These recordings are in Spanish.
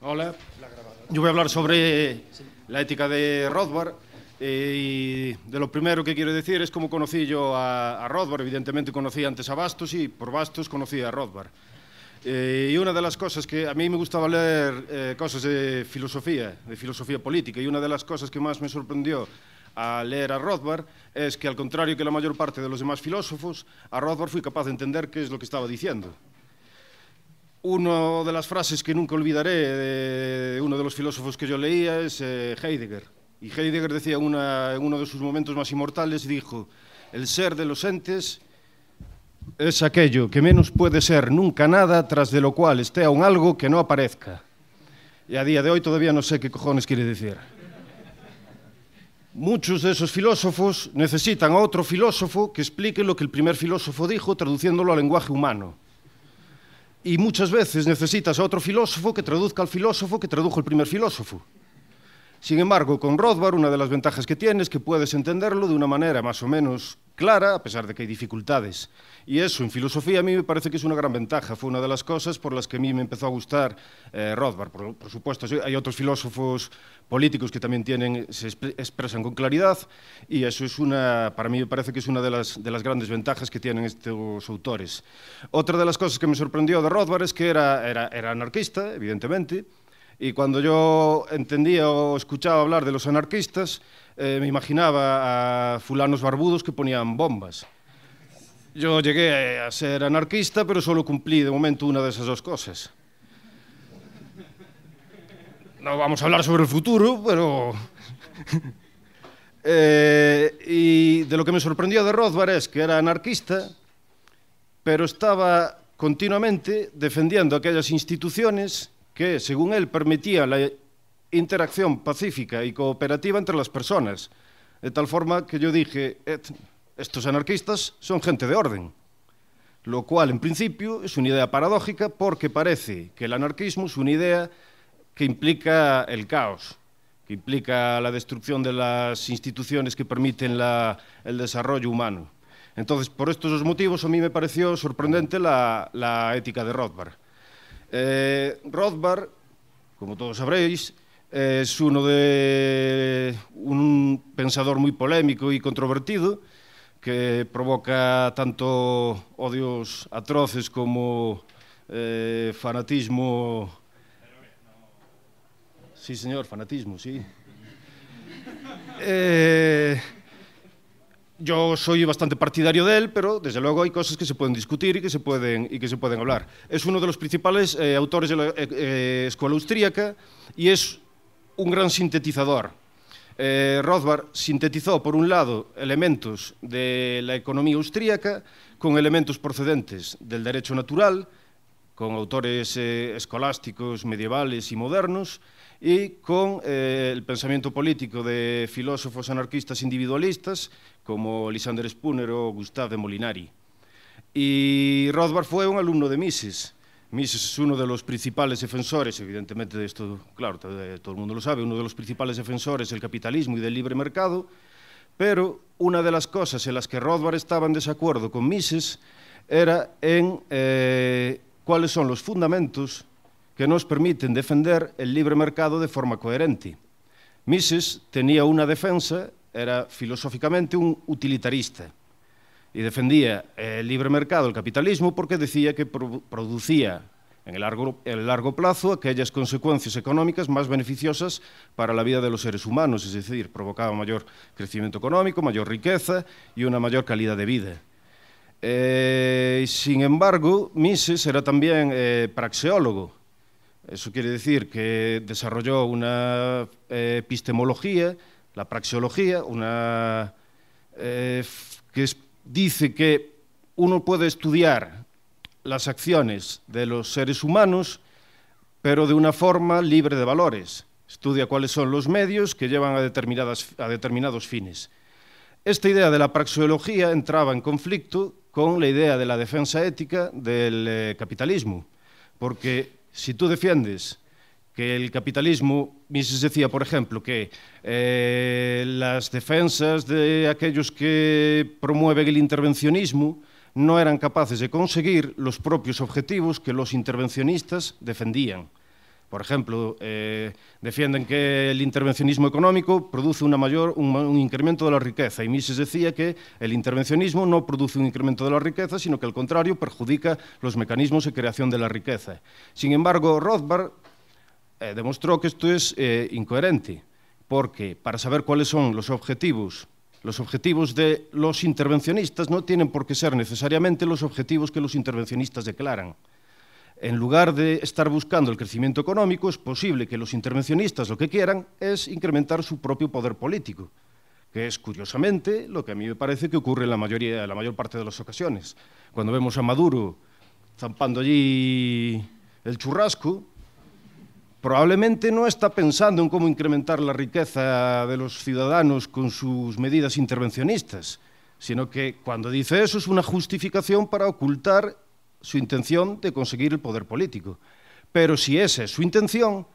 Hola. Yo voy a hablar sobre la ética de Rothbard. Eh, y de lo primero que quiero decir es cómo conocí yo a, Rothbard. Evidentemente conocí antes a Bastos y por Bastos conocí a Rothbard. Eh, y una de las cosas que a mí me gustaba leer eh, cosas de filosofía, de filosofía política, y una de las cosas que más me sorprendió a leer a Rothbard es que al contrario que la mayor parte de los demás filósofos, a Rothbard fui capaz de entender qué es lo que estaba diciendo. Una de las frases que nunca olvidaré de uno de los filósofos que yo leía es eh, Heidegger. Y Heidegger decía en uno de sus momentos más inmortales, dijo, el ser de los entes es aquello que menos puede ser nunca nada tras de lo cual esté aún algo que no aparezca. Y a día de hoy todavía no sé qué cojones quiere decir. Muchos de esos filósofos necesitan a otro filósofo que explique lo que el primer filósofo dijo traduciéndolo al lenguaje humano. Y muchas veces necesitas a otro filósofo que traduzca al filósofo que tradujo el primer filósofo. Sin embargo, con Rothbard una de las ventajas que tiene es que puedes entenderlo de una manera más o menos clara, a pesar de que hay dificultades. Y eso en filosofía a mí me parece que es una gran ventaja. Fue una de las cosas por las que a mí me empezó a gustar eh, Rothbard. Por, supuesto, hay otros filósofos políticos que también tienen, se expresan con claridad y eso es una, para mí me parece que es una de las, grandes ventajas que tienen estos autores. Otra de las cosas que me sorprendió de Rothbard es que era anarquista, evidentemente, y cuando yo entendía o escuchaba hablar de los anarquistas, eh, me imaginaba a fulanos barbudos que ponían bombas. Yo llegué a ser anarquista, pero solo cumplí de momento una de esas dos cosas. No vamos a hablar sobre el futuro, pero... Eh, y de lo que me sorprendió de Rothbard es que era anarquista, pero estaba continuamente defendiendo aquellas instituciones que, según él, permitía la interacción pacífica y cooperativa entre las personas. De tal forma que yo dije, estos anarquistas son gente de orden. Lo cual, en principio, es una idea paradójica porque parece que el anarquismo es una idea que implica el caos, que implica la destrucción de las instituciones que permiten el desarrollo humano. Entonces, por estos dos motivos, a mí me pareció sorprendente la ética de Rothbard. Eh, Rothbard, como todos sabréis, eh, uno de un pensador moi polémico e controvertido que provoca tanto odios atroces como eh, fanatismo. Sí, señor, fanatismo, sí. Eh, yo soy bastante partidario de él, pero desde luego hay cosas que se pueden discutir y que se pueden, y que se pueden hablar. Es uno de los principales eh, autores de la eh, eh escuela austríaca y es un gran sintetizador. Eh, Rothbard sintetizó, por un lado, elementos de la economía austríaca con elementos procedentes del derecho natural, con autores eh, escolásticos medievales y modernos, y con eh, el pensamiento político de filósofos anarquistas individualistas como Lisander Spooner o Gustave de Molinari. Y Rothbard fue un alumno de Mises. Mises es uno de los principales defensores, evidentemente de esto, claro, eh, todo el mundo lo sabe, uno de los principales defensores del capitalismo y del libre mercado, pero una de las cosas en las que Rothbard estaba en desacuerdo con Mises era en eh, cuáles son los fundamentos que nos permiten defender el libre mercado de forma coherente. Mises tenía una defensa, era filosóficamente un utilitarista, y defendía el libre mercado, el capitalismo, porque decía que producía en el largo, plazo aquellas consecuencias económicas más beneficiosas para la vida de los seres humanos, es decir, provocaba mayor crecimiento económico, mayor riqueza y una mayor calidad de vida. Eh, sin embargo, Mises era también eh, praxeólogo, eso quiere decir que desarrolló una eh, epistemología, la praxeología, eh, que dice que uno puede estudiar las acciones de los seres humanos, pero de una forma libre de valores. Estudia cuáles son los medios que llevan a, determinadas, determinados fines. Esta idea de la praxeología entraba en conflicto con la idea de la defensa ética del eh, capitalismo, porque si tú defiendes que el capitalismo, Mises decía, por ejemplo, que eh, las defensas de aquellos que promueven el intervencionismo no eran capaces de conseguir los propios objetivos que los intervencionistas defendían. Por ejemplo, eh, defienden que el intervencionismo económico produce un, incremento de la riqueza y Mises decía que el intervencionismo no produce un incremento de la riqueza, sino que al contrario perjudica los mecanismos de creación de la riqueza. Sin embargo, Rothbard eh, demostró que esto es eh, incoherente, porque para saber cuáles son los objetivos los objetivos de los intervencionistas no tienen por qué ser necesariamente los objetivos que los intervencionistas declaran. En lugar de estar buscando el crecimiento económico, es posible que los intervencionistas lo que quieran es incrementar su propio poder político, que es curiosamente lo que a mí me parece que ocurre en la, mayoría, la mayor parte de las ocasiones. Cuando vemos a Maduro zampando allí el churrasco, probablemente no está pensando en cómo incrementar la riqueza de los ciudadanos con sus medidas intervencionistas, sino que cuando dice eso es una justificación para ocultar su intención de conseguir el poder político. Pero si esa es su intención,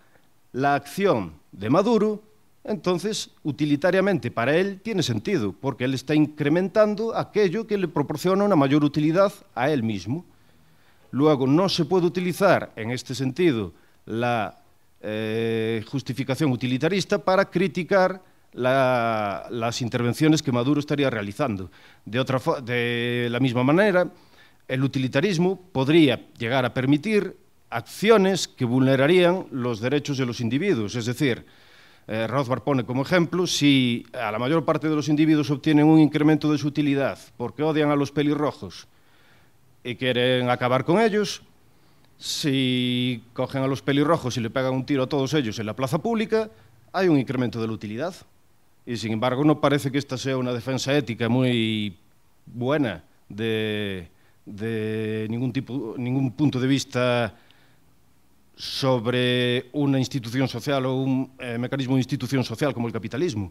la acción de Maduro, entonces utilitariamente para él tiene sentido, porque él está incrementando aquello que le proporciona una mayor utilidad a él mismo. Luego, no se puede utilizar en este sentido la eh, justificación utilitarista para criticar las intervenciones que Maduro estaría realizando. De, de la misma manera, el utilitarismo podría llegar a permitir acciones que vulnerarían los derechos de los individuos. Es decir, eh, Rothbard pone como ejemplo, si a la mayor parte de los individuos obtienen un incremento de su utilidad porque odian a los pelirrojos y quieren acabar con ellos, si cogen a los pelirrojos y le pegan un tiro a todos ellos en la plaza pública, hay un incremento de la utilidad. Y sin embargo, no parece que esta sea una defensa ética muy buena de, de ningún tipo ningún punto de vista sobre unha institución social ou un eh, mecanismo de institución social como o capitalismo.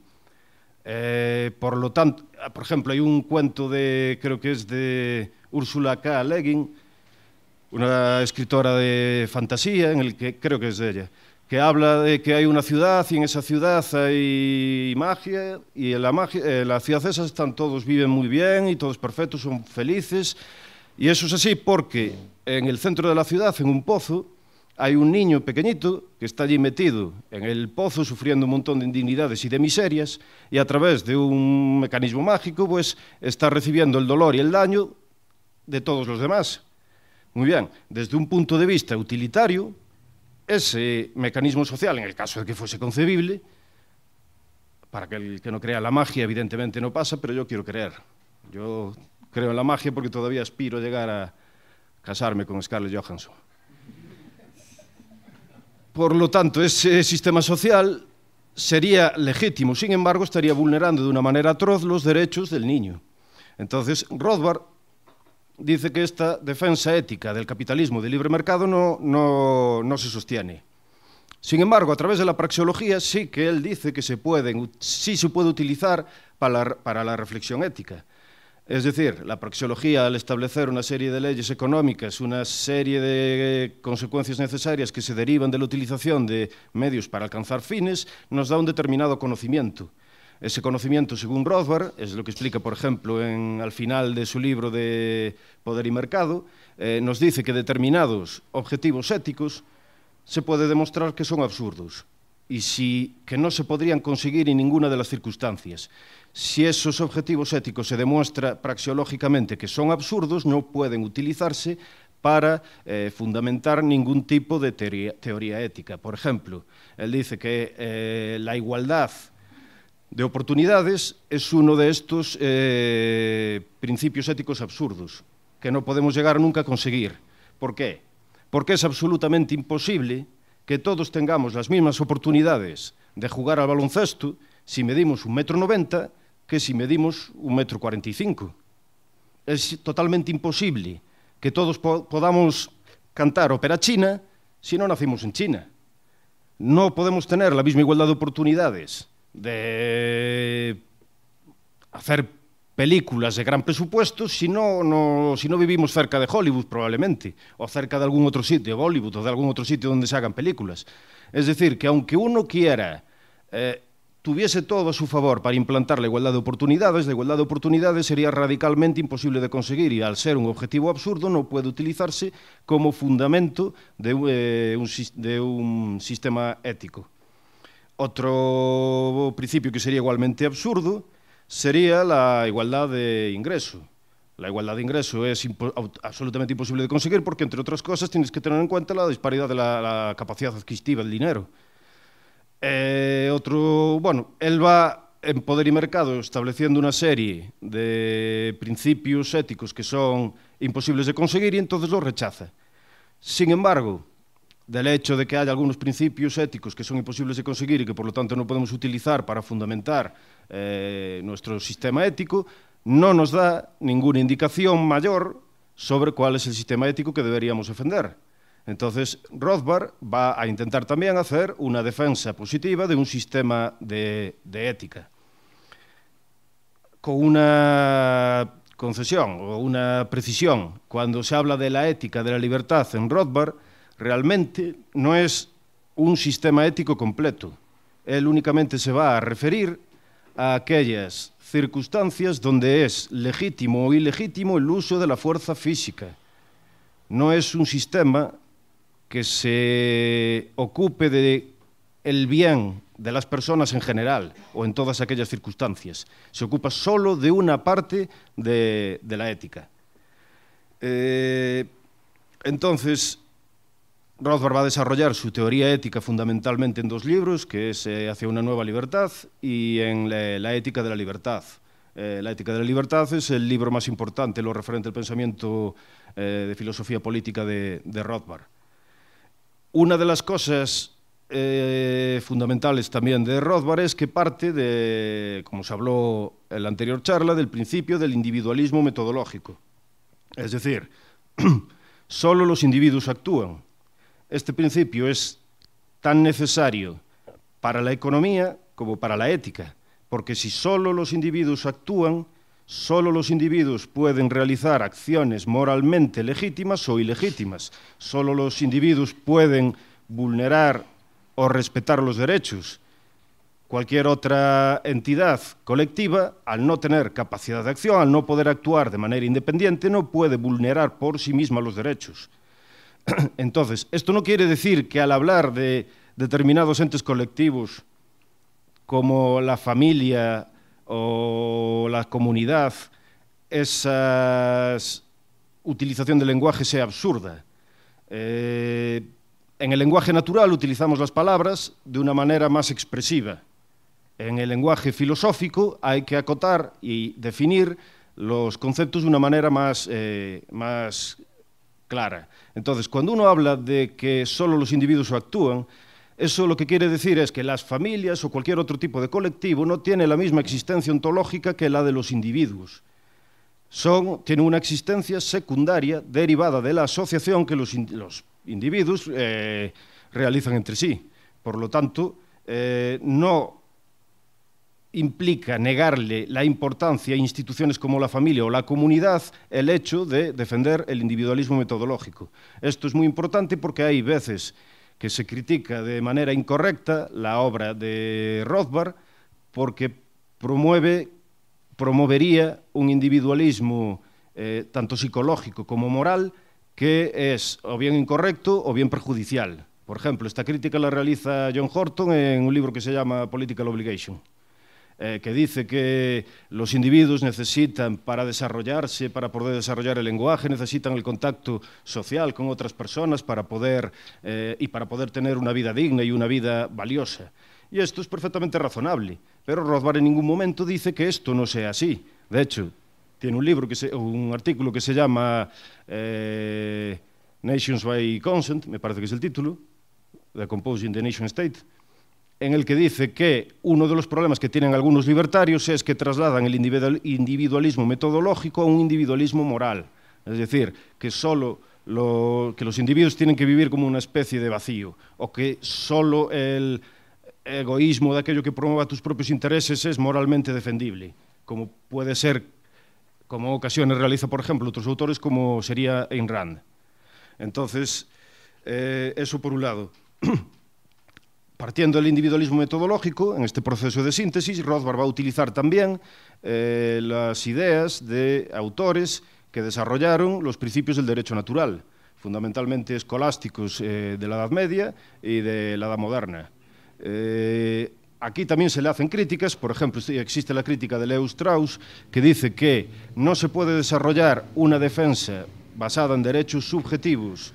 Eh, por lo tanto, por exemplo, hai un cuento de creo que es de Úrsula K. Le Guin, escritora de fantasía en el que creo que es de ella, que habla de que hai unha ciudad e en esa ciudad hai magia e en la magia, eh, la ciudad esa están todos viven moi bien e todos perfectos, son felices Y eso es así porque en el centro de la ciudad, en un pozo, hay un niño pequeñito que está allí metido en el pozo sufriendo un montón de indignidades y de miserias y a través de un mecanismo mágico pues está recibiendo el dolor y el daño de todos los demás. Muy bien, desde un punto de vista utilitario, ese mecanismo social, en el caso de que fuese concebible, para que el que no crea la magia evidentemente no pasa, pero yo quiero creer. Yo Creo en la magia porque todavía aspiro a llegar a casarme con Scarlett Johansson. Por lo tanto, ese sistema social sería legítimo, sin embargo, estaría vulnerando de una manera atroz los derechos del niño. Entonces, Rothbard dice que esta defensa ética del capitalismo de libre mercado no, no, no se sostiene. Sin embargo, a través de la praxeología sí que él dice que se pueden, sí se puede utilizar para para la reflexión ética. Es decir, la praxeología al establecer una serie de leyes económicas, una serie de consecuencias necesarias que se derivan de la utilización de medios para alcanzar fines, nos da un determinado conocimiento. Ese conocimiento, según Rothbard, es lo que explica, por ejemplo, en, al final de su libro de Poder y Mercado, eh, nos dice que determinados objetivos éticos se puede demostrar que son absurdos y si, que no se podrían conseguir en ninguna de las circunstancias. Si esos objetivos éticos se demuestra praxeológicamente que son absurdos, no pueden utilizarse para eh, fundamentar ningún tipo de teoría, teoría, ética. Por ejemplo, él dice que eh, la igualdad de oportunidades es uno de estos eh, principios éticos absurdos que no podemos llegar nunca a conseguir. ¿Por qué? Porque es absolutamente imposible que todos tengamos as mismas oportunidades de jugar al baloncesto si medimos un metro noventa que si medimos un metro cuarenta y cinco. Es totalmente imposible que todos po podamos cantar ópera china si no nacimos en China. No podemos tener la misma igualdad de oportunidades de hacer películas de gran presupuesto, si no, no, si no vivimos cerca de Hollywood probablemente, o cerca de algún outro sitio, de Hollywood, o de algún outro sitio donde se hagan películas. Es decir, que aunque uno quiera, eh, tuviese todo a su favor para implantar la igualdad de oportunidades, la igualdad de oportunidades sería radicalmente imposible de conseguir y al ser un objetivo absurdo no puede utilizarse como fundamento de, eh, un, de un sistema ético. Otro principio que sería igualmente absurdo sería la igualdad de ingreso. La igualdad de ingreso es impo absolutamente imposible de conseguir porque, entre otras cosas, tienes que tener en cuenta la disparidad de la, la capacidad adquisitiva del dinero. Eh, otro, bueno, él va en Poder y Mercado estableciendo una serie de principios éticos que son imposibles de conseguir y entonces los rechaza. Sin embargo, del hecho de que hai algunos principios éticos que son imposibles de conseguir e que, por lo tanto, non podemos utilizar para fundamentar eh, nuestro sistema ético, non nos dá ninguna indicación maior sobre cuál es el sistema ético que deberíamos defender. Entonces, Rothbard va a intentar tamén hacer unha defensa positiva de un sistema de, de ética con unha concesión ou unha precisión. Cando se habla de la ética de la libertad en Rothbard, realmente no es un sistema ético completo. Él únicamente se va a referir a aquellas circunstancias donde es legítimo o ilegítimo el uso de la fuerza física. No es un sistema que se ocupe de el bien de las personas en general o en todas aquellas circunstancias. Se ocupa solo de una parte de, la ética. Eh, entonces, Rothbard va a desarrollar su teoría ética fundamentalmente en dos libros, que es eh, Hacia una nueva libertad y en la, ética de la libertad. Eh, la ética de la libertad es el libro más importante, lo referente al pensamiento eh, de filosofía política de, Rothbard. Una de las cosas fundamentales también de Rothbard es que parte de, como se habló en la anterior charla, del principio del individualismo metodológico. Es decir, solo los individuos actúan este principio es tan necesario para la economía como para la ética, porque si solo los individuos actúan, solo los individuos pueden realizar acciones moralmente legítimas o ilegítimas, solo los individuos pueden vulnerar o respetar los derechos. Cualquier otra entidad colectiva, al no tener capacidad de acción, al no poder actuar de manera independiente, no puede vulnerar por sí misma los derechos. Entonces, esto no quiere decir que al hablar de determinados entes colectivos como la familia o la comunidad, esa utilización del lenguaje sea absurda. Eh, en el lenguaje natural utilizamos las palabras de una manera más expresiva. En el lenguaje filosófico hay que acotar y definir los conceptos de una manera más, eh, más clara. Entonces, cuando uno habla de que solo los individuos actúan, eso lo que quiere decir es que las familias o cualquier otro tipo de colectivo no tiene la misma existencia ontológica que la de los individuos. Son, tienen una existencia secundaria derivada de la asociación que los, individuos eh, realizan entre sí. Por lo tanto, eh, no implica negarle la importancia a instituciones como la familia o la comunidad el hecho de defender el individualismo metodológico. Esto es muy importante porque hay veces que se critica de manera incorrecta la obra de Rothbard porque promueve, promovería un individualismo eh, tanto psicológico como moral que es o bien incorrecto o bien perjudicial. Por ejemplo, esta crítica la realiza John Horton en un libro que se llama Political Obligation. eh, que dice que los individuos necesitan para desarrollarse, para poder desarrollar el lenguaje, necesitan el contacto social con otras personas para poder, eh, y para poder tener una vida digna y una vida valiosa. Y esto es perfectamente razonable, pero Rothbard en ningún momento dice que esto no sea así. De hecho, tiene un libro, que se, un artículo que se llama eh, Nations by Consent, me parece que es el título, The Composing the Nation State, en el que dice que uno de los problemas que tienen algunos libertarios es que trasladan el individualismo metodológico a un individualismo moral. Es decir, que solo que los individuos tienen que vivir como una especie de vacío, o que solo el egoísmo de aquello que promueva tus propios intereses es moralmente defendible, como puede ser, como ocasiones realiza, por ejemplo, otros autores, como sería Ayn Rand. Entonces, eh, eso por un lado. Partiendo del individualismo metodológico, en este proceso de síntesis, Rothbard va a utilizar también eh, las ideas de autores que desarrollaron los principios del derecho natural, fundamentalmente escolásticos eh, de la Edad Media y de la Edad Moderna. Eh, aquí también se le hacen críticas, por ejemplo, existe la crítica de Leo Strauss, que dice que no se puede desarrollar una defensa basada en derechos subjetivos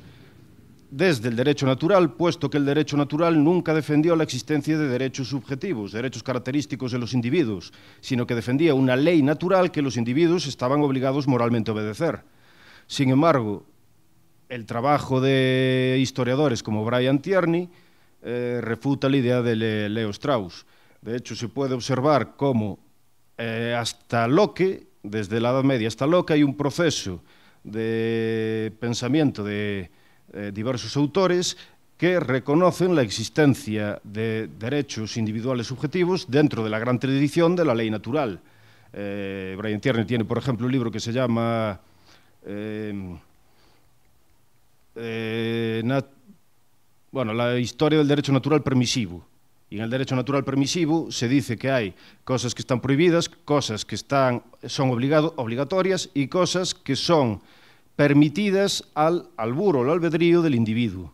desde el derecho natural, puesto que el derecho natural nunca defendió la existencia de derechos subjetivos, derechos característicos de los individuos, sino que defendía una ley natural que los individuos estaban obligados moralmente a obedecer. Sin embargo, el trabajo de historiadores como Brian Tierney eh, refuta la idea de Leo Strauss. De hecho, se puede observar cómo eh, hasta Locke, desde la Edad Media hasta Locke, hay un proceso de pensamiento, de eh, diversos autores que reconocen la existencia de derechos individuales subjetivos dentro de la gran tradición de la ley natural. Eh, Brian Tierney tiene, por ejemplo, un libro que se llama eh, bueno, La historia del derecho natural permisivo. Y en el derecho natural permisivo se dice que hay cosas que están prohibidas, cosas que están, son obligatorias y cosas que son permitidas al alburo, al albedrío del individuo.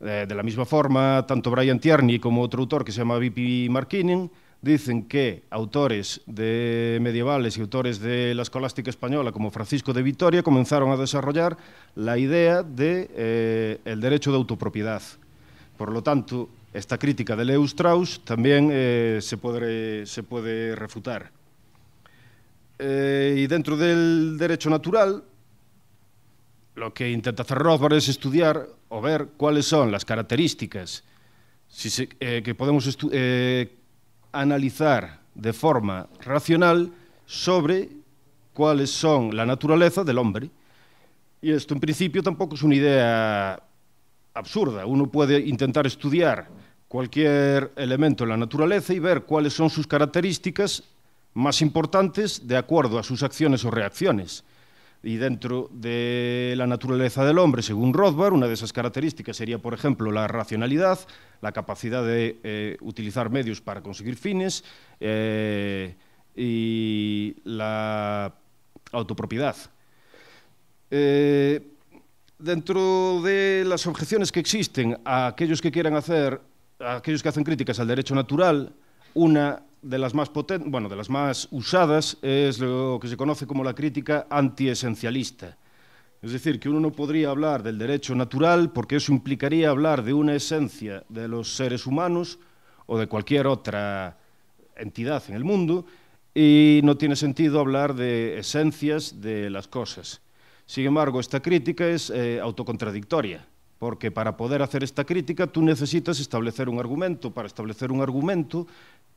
Eh, de la misma forma, tanto Brian Tierney como otro autor que se llama V.P. Markinen dicen que autores de medievales y autores de la escolástica española como Francisco de Vitoria comenzaron a desarrollar la idea de eh, derecho de autopropiedad. Por lo tanto, esta crítica de Leo Strauss también eh, se, puede, refutar. y dentro del derecho natural, lo que intenta hacer Rothbard es estudiar o ver cuáles son las características eh, que podemos eh, analizar de forma racional sobre cuáles son la naturaleza del hombre. Y esto en principio tampoco es una idea absurda. Uno puede intentar estudiar cualquier elemento en la naturaleza y ver cuáles son sus características más importantes de acuerdo a sus acciones o reacciones. Y dentro de la naturaleza del hombre, según Rothbard, una de esas características sería, por ejemplo, la racionalidad, la capacidad de eh, utilizar medios para conseguir fines eh, y la autopropiedad. Eh, dentro de las objeciones que existen a aquellos que quieran hacer, a aquellos que hacen críticas al derecho natural, una de las más poten bueno, de las más usadas es lo que se conoce como la crítica antiesencialista. Es decir, que uno no podría hablar del derecho natural porque eso implicaría hablar de una esencia de los seres humanos o de cualquier otra entidad en el mundo y no tiene sentido hablar de esencias de las cosas. Sin embargo, esta crítica es eh, autocontradictoria, porque para poder hacer esta crítica tú necesitas establecer un argumento. Para establecer un argumento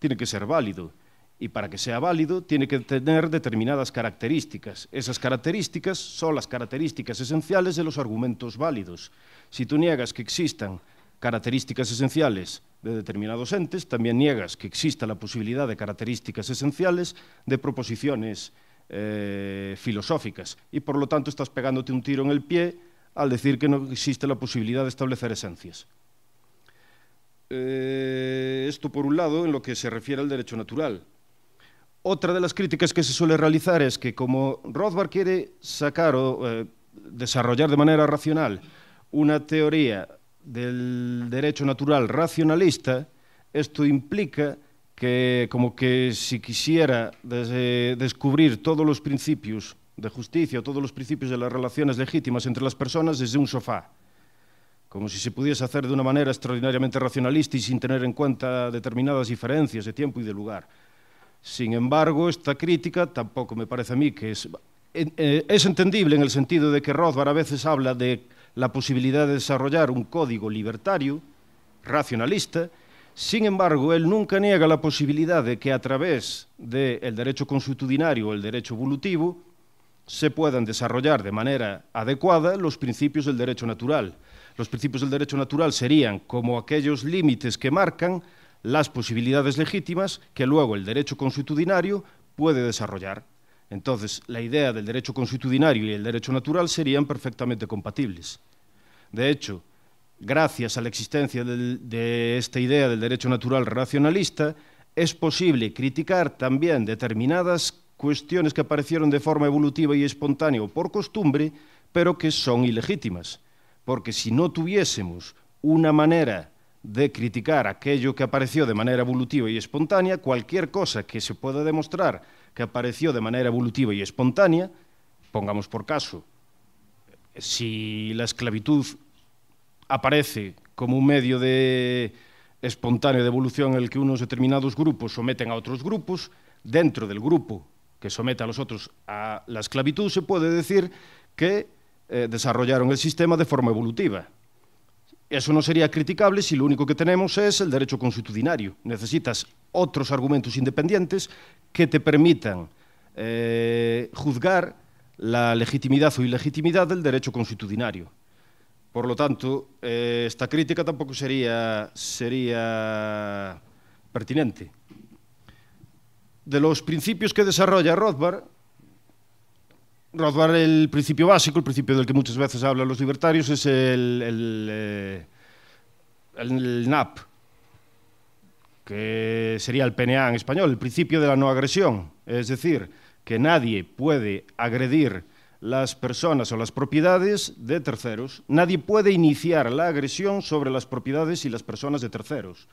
tiene que ser válido. Y para que sea válido, tiene que tener determinadas características. Esas características son las características esenciales de los argumentos válidos. Si tú niegas que existan características esenciales de determinados entes, también niegas que exista la posibilidad de características esenciales de proposiciones eh, filosóficas. Y por lo tanto estás pegándote un tiro en el pie al decir que no existe la posibilidad de establecer esencias. Eh, esto por un lado en lo que se refiere al derecho natural. Otra de las críticas que se suele realizar es que como Rothbard quiere sacar o eh, desarrollar de manera racional una teoría del derecho natural racionalista, esto implica que como que si quisiera eh, descubrir todos los principios de justicia, todos los principios de las relaciones legítimas entre las personas desde un sofá como si se pudiese hacer de una manera extraordinariamente racionalista y sin tener en cuenta determinadas diferencias de tiempo y de lugar. Sin embargo, esta crítica tampoco me parece a mí que eh, es... entendible en el sentido de que Rothbard a veces habla de la posibilidad de desarrollar un código libertario, racionalista, sin embargo, él nunca niega la posibilidad de que a través del derecho consuetudinario o el derecho evolutivo se puedan desarrollar de manera adecuada los principios del derecho natural, los principios del derecho natural serían como aquellos límites que marcan las posibilidades legítimas que luego el derecho consuetudinario puede desarrollar. Entonces, la idea del derecho consuetudinario y el derecho natural serían perfectamente compatibles. De hecho, gracias a la existencia de esta idea del derecho natural racionalista, es posible criticar también determinadas cuestiones que aparecieron de forma evolutiva y espontánea o por costumbre, pero que son ilegítimas porque si no tuviésemos una manera de criticar aquello que apareció de manera evolutiva y espontánea, cualquier cosa que se pueda demostrar que apareció de manera evolutiva y espontánea, pongamos por caso, si la esclavitud aparece como un medio de espontáneo de evolución en el que unos determinados grupos someten a otros grupos, dentro del grupo que somete a los otros a la esclavitud se puede decir que eh, desarrollaron el sistema de forma evolutiva. Eso no sería criticable si lo único que tenemos es el derecho constitucional. Necesitas otros argumentos independientes que te permitan eh, juzgar la legitimidad o ilegitimidad del derecho constitucional. Por lo tanto, eh, esta crítica tampoco sería, sería pertinente. De los principios que desarrolla Rothbard, Rothbard, el principio básico, el principio del que muchas veces hablan los libertarios, es el, eh, NAP, que sería el PNA en español, el principio de la no agresión. Es decir, que nadie puede agredir las personas o las propiedades de terceros. Nadie puede iniciar la agresión sobre las propiedades y las personas de terceros.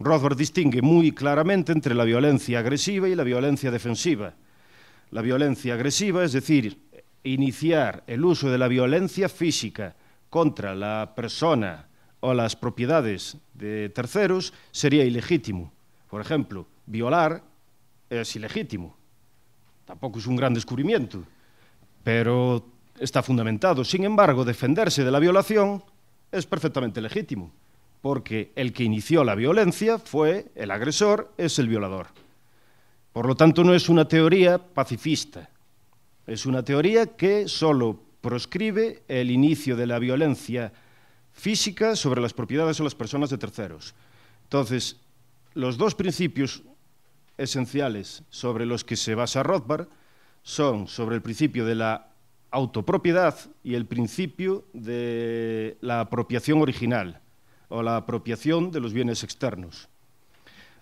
Rothbard distingue muy claramente entre la violencia agresiva y la violencia defensiva la violencia agresiva, es decir, iniciar el uso de la violencia física contra la persona o las propiedades de terceros sería ilegítimo. Por ejemplo, violar es ilegítimo. Tampoco es un gran descubrimiento, pero está fundamentado. Sin embargo, defenderse de la violación es perfectamente legítimo, porque el que inició la violencia fue el agresor, es el violador. Por lo tanto, no es una teoría pacifista, es una teoría que solo proscribe el inicio de la violencia física sobre las propiedades o las personas de terceros. Entonces, los dos principios esenciales sobre los que se basa Rothbard son sobre el principio de la autopropiedad y el principio de la apropiación original o la apropiación de los bienes externos.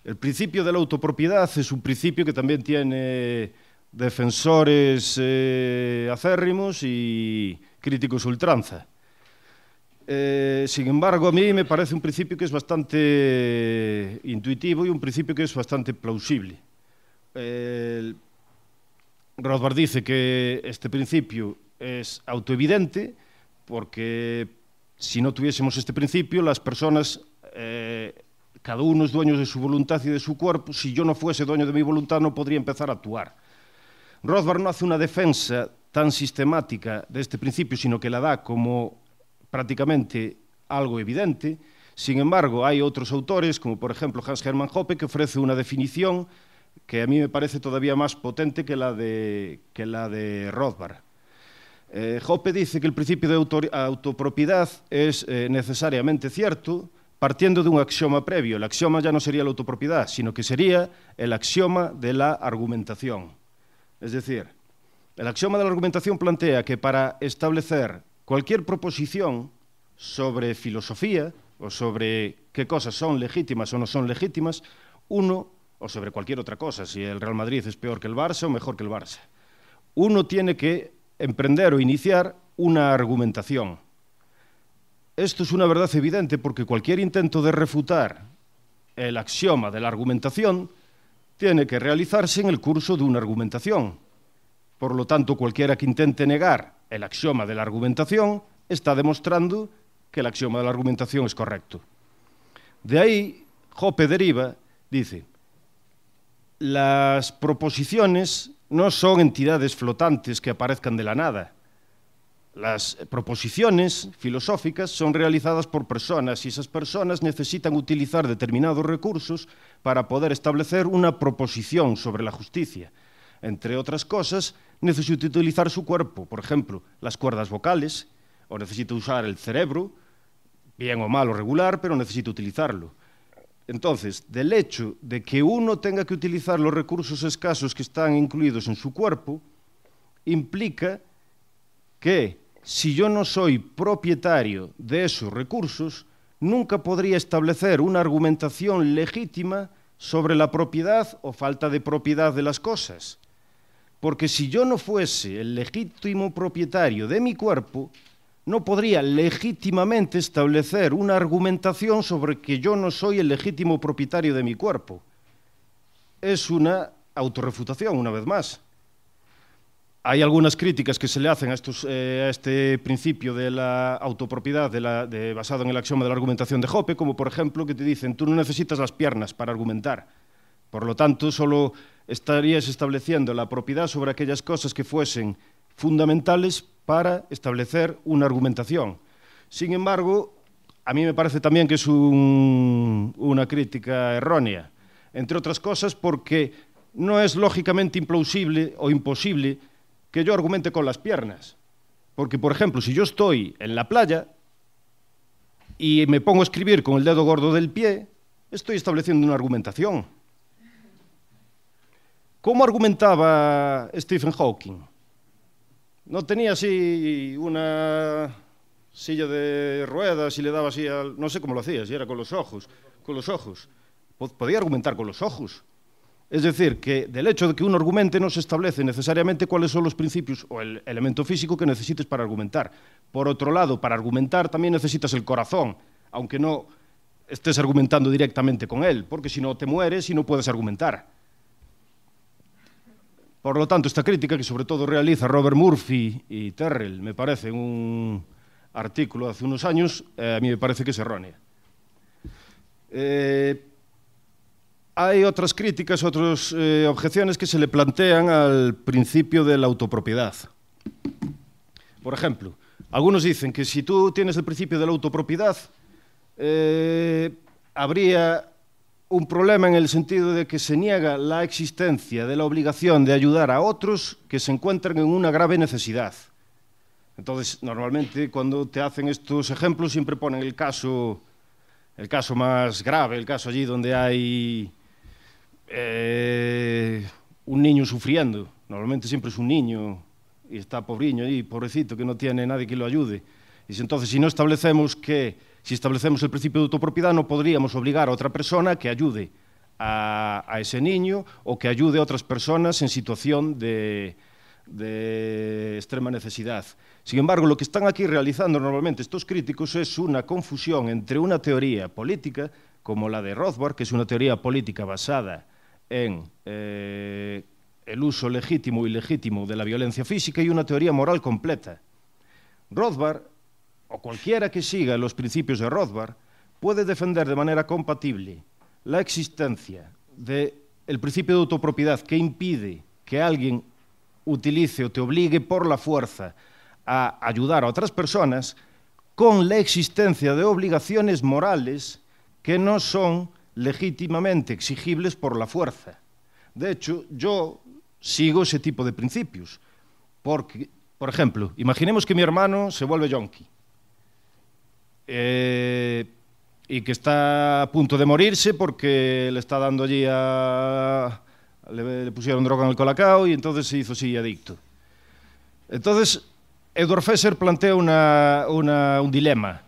El principio de la autopropiedad es un principio que también tiene defensores eh, acérrimos y críticos ultranza. Eh, sin embargo, a mí me parece un principio que es bastante eh, intuitivo y un principio que es bastante plausible. Eh, Rothbard dice que este principio es autoevidente porque si no tuviésemos este principio, las personas eh, cada uno es dueño de su voluntad y de su cuerpo, si yo no fuese dueño de mi voluntad no podría empezar a actuar. Rothbard no hace una defensa tan sistemática de este principio, sino que la da como prácticamente algo evidente. Sin embargo, hay otros autores, como por ejemplo Hans Hermann Hoppe, que ofrece una definición que a mí me parece todavía más potente que la de, que de Rothbard. Eh, Hoppe dice que el principio de autopropiedad es eh, necesariamente cierto, partiendo dun axioma previo. El axioma ya non sería la autopropiedad, sino que sería el axioma de la argumentación. Es decir, el axioma de la argumentación plantea que para establecer cualquier proposición sobre filosofía o sobre qué cosas son legítimas o no son legítimas, uno, o sobre cualquier otra cosa, si el Real Madrid es peor que el Barça o mejor que el Barça, uno tiene que emprender o iniciar una argumentación Esto es una verdad evidente porque cualquier intento de refutar el axioma de la argumentación tiene que realizarse en el curso de una argumentación. Por lo tanto, cualquiera que intente negar el axioma de la argumentación está demostrando que el axioma de la argumentación es correcto. De ahí, Hoppe deriva, dice, las proposiciones no son entidades flotantes que aparezcan de la nada las proposiciones filosóficas son realizadas por personas y esas personas necesitan utilizar determinados recursos para poder establecer una proposición sobre la justicia. Entre otras cosas, necesita utilizar su cuerpo, por ejemplo, las cuerdas vocales, o necesita usar el cerebro, bien o mal o regular, pero necesita utilizarlo. Entonces, del hecho de que uno tenga que utilizar los recursos escasos que están incluidos en su cuerpo, implica que si yo no soy propietario de esos recursos, nunca podría establecer una argumentación legítima sobre la propiedad o falta de propiedad de las cosas. Porque si yo no fuese el legítimo propietario de mi cuerpo, no podría legítimamente establecer una argumentación sobre que yo no soy el legítimo propietario de mi cuerpo. Es una autorrefutación, una vez más. Hay algunas críticas que se le hacen a, eh, este principio de la autopropiedad basado en el axioma de la argumentación de Hoppe, como por ejemplo que te dicen, tú no necesitas las piernas para argumentar. Por lo tanto, solo estarías estableciendo la propiedad sobre aquellas cosas que fuesen fundamentales para establecer una argumentación. Sin embargo, a mí me parece también que es una crítica errónea, entre otras cosas porque no es lógicamente implausible o imposible que yo argumente con las piernas. Porque, por ejemplo, si yo estoy en la playa y me pongo a escribir con el dedo gordo del pie, estoy estableciendo una argumentación. ¿Cómo argumentaba Stephen Hawking? No tenía así una silla de ruedas y le daba así al... No sé cómo lo hacía, si era con los ojos. Con los ojos. Podía argumentar con los ojos. Es decir, que del hecho de que uno argumente no se establece necesariamente cuáles son los principios o el elemento físico que necesites para argumentar. Por otro lado, para argumentar también necesitas el corazón, aunque no estés argumentando directamente con él, porque si no te mueres y no puedes argumentar. Por lo tanto, esta crítica que sobre todo realiza Robert Murphy y Terrell, me parece en un artículo hace unos años, eh, a mí me parece que es errónea. Eh, hay otras críticas, otras eh, objeciones que se le plantean al principio de la autopropiedad. Por ejemplo, algunos dicen que si tú tienes el principio de la autopropiedad, eh, habría un problema en el sentido de que se niega la existencia de la obligación de ayudar a otros que se encuentran en una grave necesidad. Entonces, normalmente cuando te hacen estos ejemplos siempre ponen el caso, el caso más grave, el caso allí donde hay eh, un niño sufriendo, normalmente siempre es un niño y está pobriño y pobrecito, que no tiene nadie que lo ayude. Y entonces, si no establecemos que, si establecemos el principio de autopropiedad, no podríamos obligar a otra persona que ayude a, a ese niño o que ayude a otras personas en situación de, de extrema necesidad. Sin embargo, lo que están aquí realizando normalmente estos críticos es una confusión entre una teoría política, como la de Rothbard, que es una teoría política basada en en eh, el uso legítimo y legítimo de la violencia física y una teoría moral completa. Rothbard, o cualquiera que siga los principios de Rothbard, puede defender de manera compatible la existencia del principio de autopropiedad que impide que alguien utilice o te obligue por la fuerza a ayudar a otras personas con la existencia de obligaciones morales que no son legítimamente exigibles por la fuerza. De hecho, yo sigo ese tipo de principios, por ejemplo, imaginemos que mi hermano se vuelve yonki eh, y que está a punto de morirse porque le está dando allí a... Le, pusieron droga en el colacao y entonces se hizo así adicto. Entonces, Edward Fesser plantea un dilema.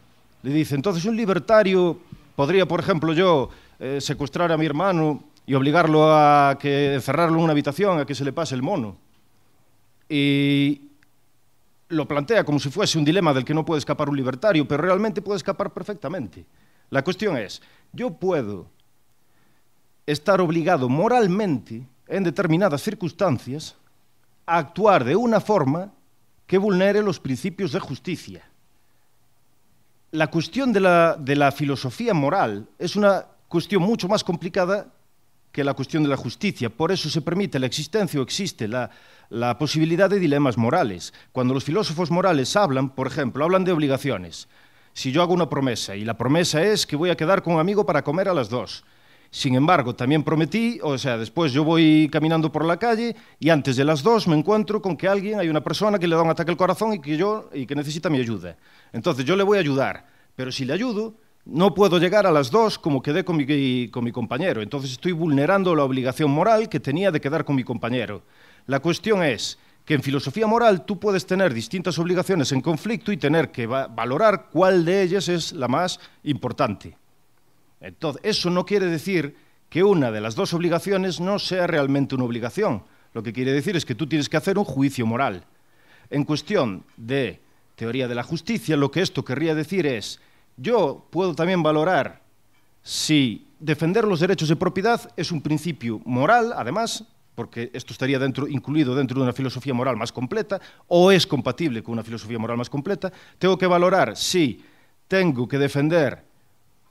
Le dice, entonces un libertario podría, por ejemplo, yo eh, secuestrar a mi hermano y obligarlo a que encerrarlo en una habitación, a que se le pase el mono. Y lo plantea como si fuese un dilema del que no puede escapar un libertario, pero realmente puede escapar perfectamente. La cuestión es, yo puedo estar obligado moralmente, en determinadas circunstancias, a actuar de una forma que vulnere los principios de justicia. La cuestión de la filosofía moral es una cuestión mucho más complicada que la cuestión de la justicia. Por eso se permite la existencia o existe la, posibilidad de dilemas morales. Cuando los filósofos morales hablan, por ejemplo, hablan de obligaciones. Si yo hago una promesa y la promesa es que voy a quedar con un amigo para comer a las dos. Sin embargo, también prometí, o sea, después yo voy caminando por la calle y antes de las dos me encuentro con que alguien, hay una persona que le da un ataque al corazón y que, yo, y que necesita mi ayuda. Entonces yo le voy a ayudar, pero si le ayudo, no puedo llegar a las dos como quedé con mi, compañero, entonces estoy vulnerando la obligación moral que tenía de quedar con mi compañero. La cuestión es que en filosofía moral tú puedes tener distintas obligaciones en conflicto y tener que valorar cuál de ellas es la más importante. Entonces, eso no quiere decir que una de las dos obligaciones no sea realmente una obligación. Lo que quiere decir es que tú tienes que hacer un juicio moral. En cuestión de teoría de la justicia, lo que esto querría decir es Yo puedo también valorar si defender los derechos de propiedad es un principio moral, además, porque esto estaría dentro, incluido dentro de una filosofía moral más completa, o es compatible con una filosofía moral más completa, tengo que valorar si tengo que defender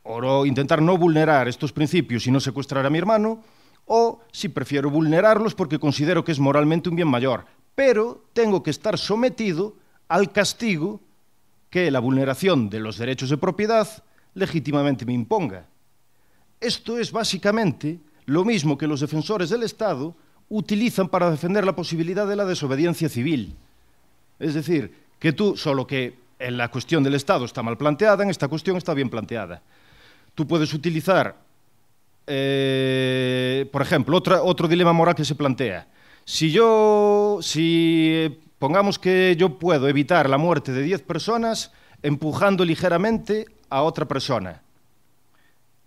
o no, intentar no vulnerar estos principios y no secuestrar a mi hermano, o si prefiero vulnerarlos porque considero que es moralmente un bien mayor, pero tengo que estar sometido al castigo que la vulneración de los derechos de propiedad legítimamente me imponga. Esto es básicamente lo mismo que los defensores del Estado utilizan para defender la posibilidad de la desobediencia civil. Es decir, que tú, solo que en la cuestión del Estado está mal planteada, en esta cuestión está bien planteada. Tú puedes utilizar, eh, por ejemplo, otro dilema moral que se plantea. Si yo, si eh, Pongamos que yo puedo evitar la muerte de 10 personas empujando ligeramente a otra persona.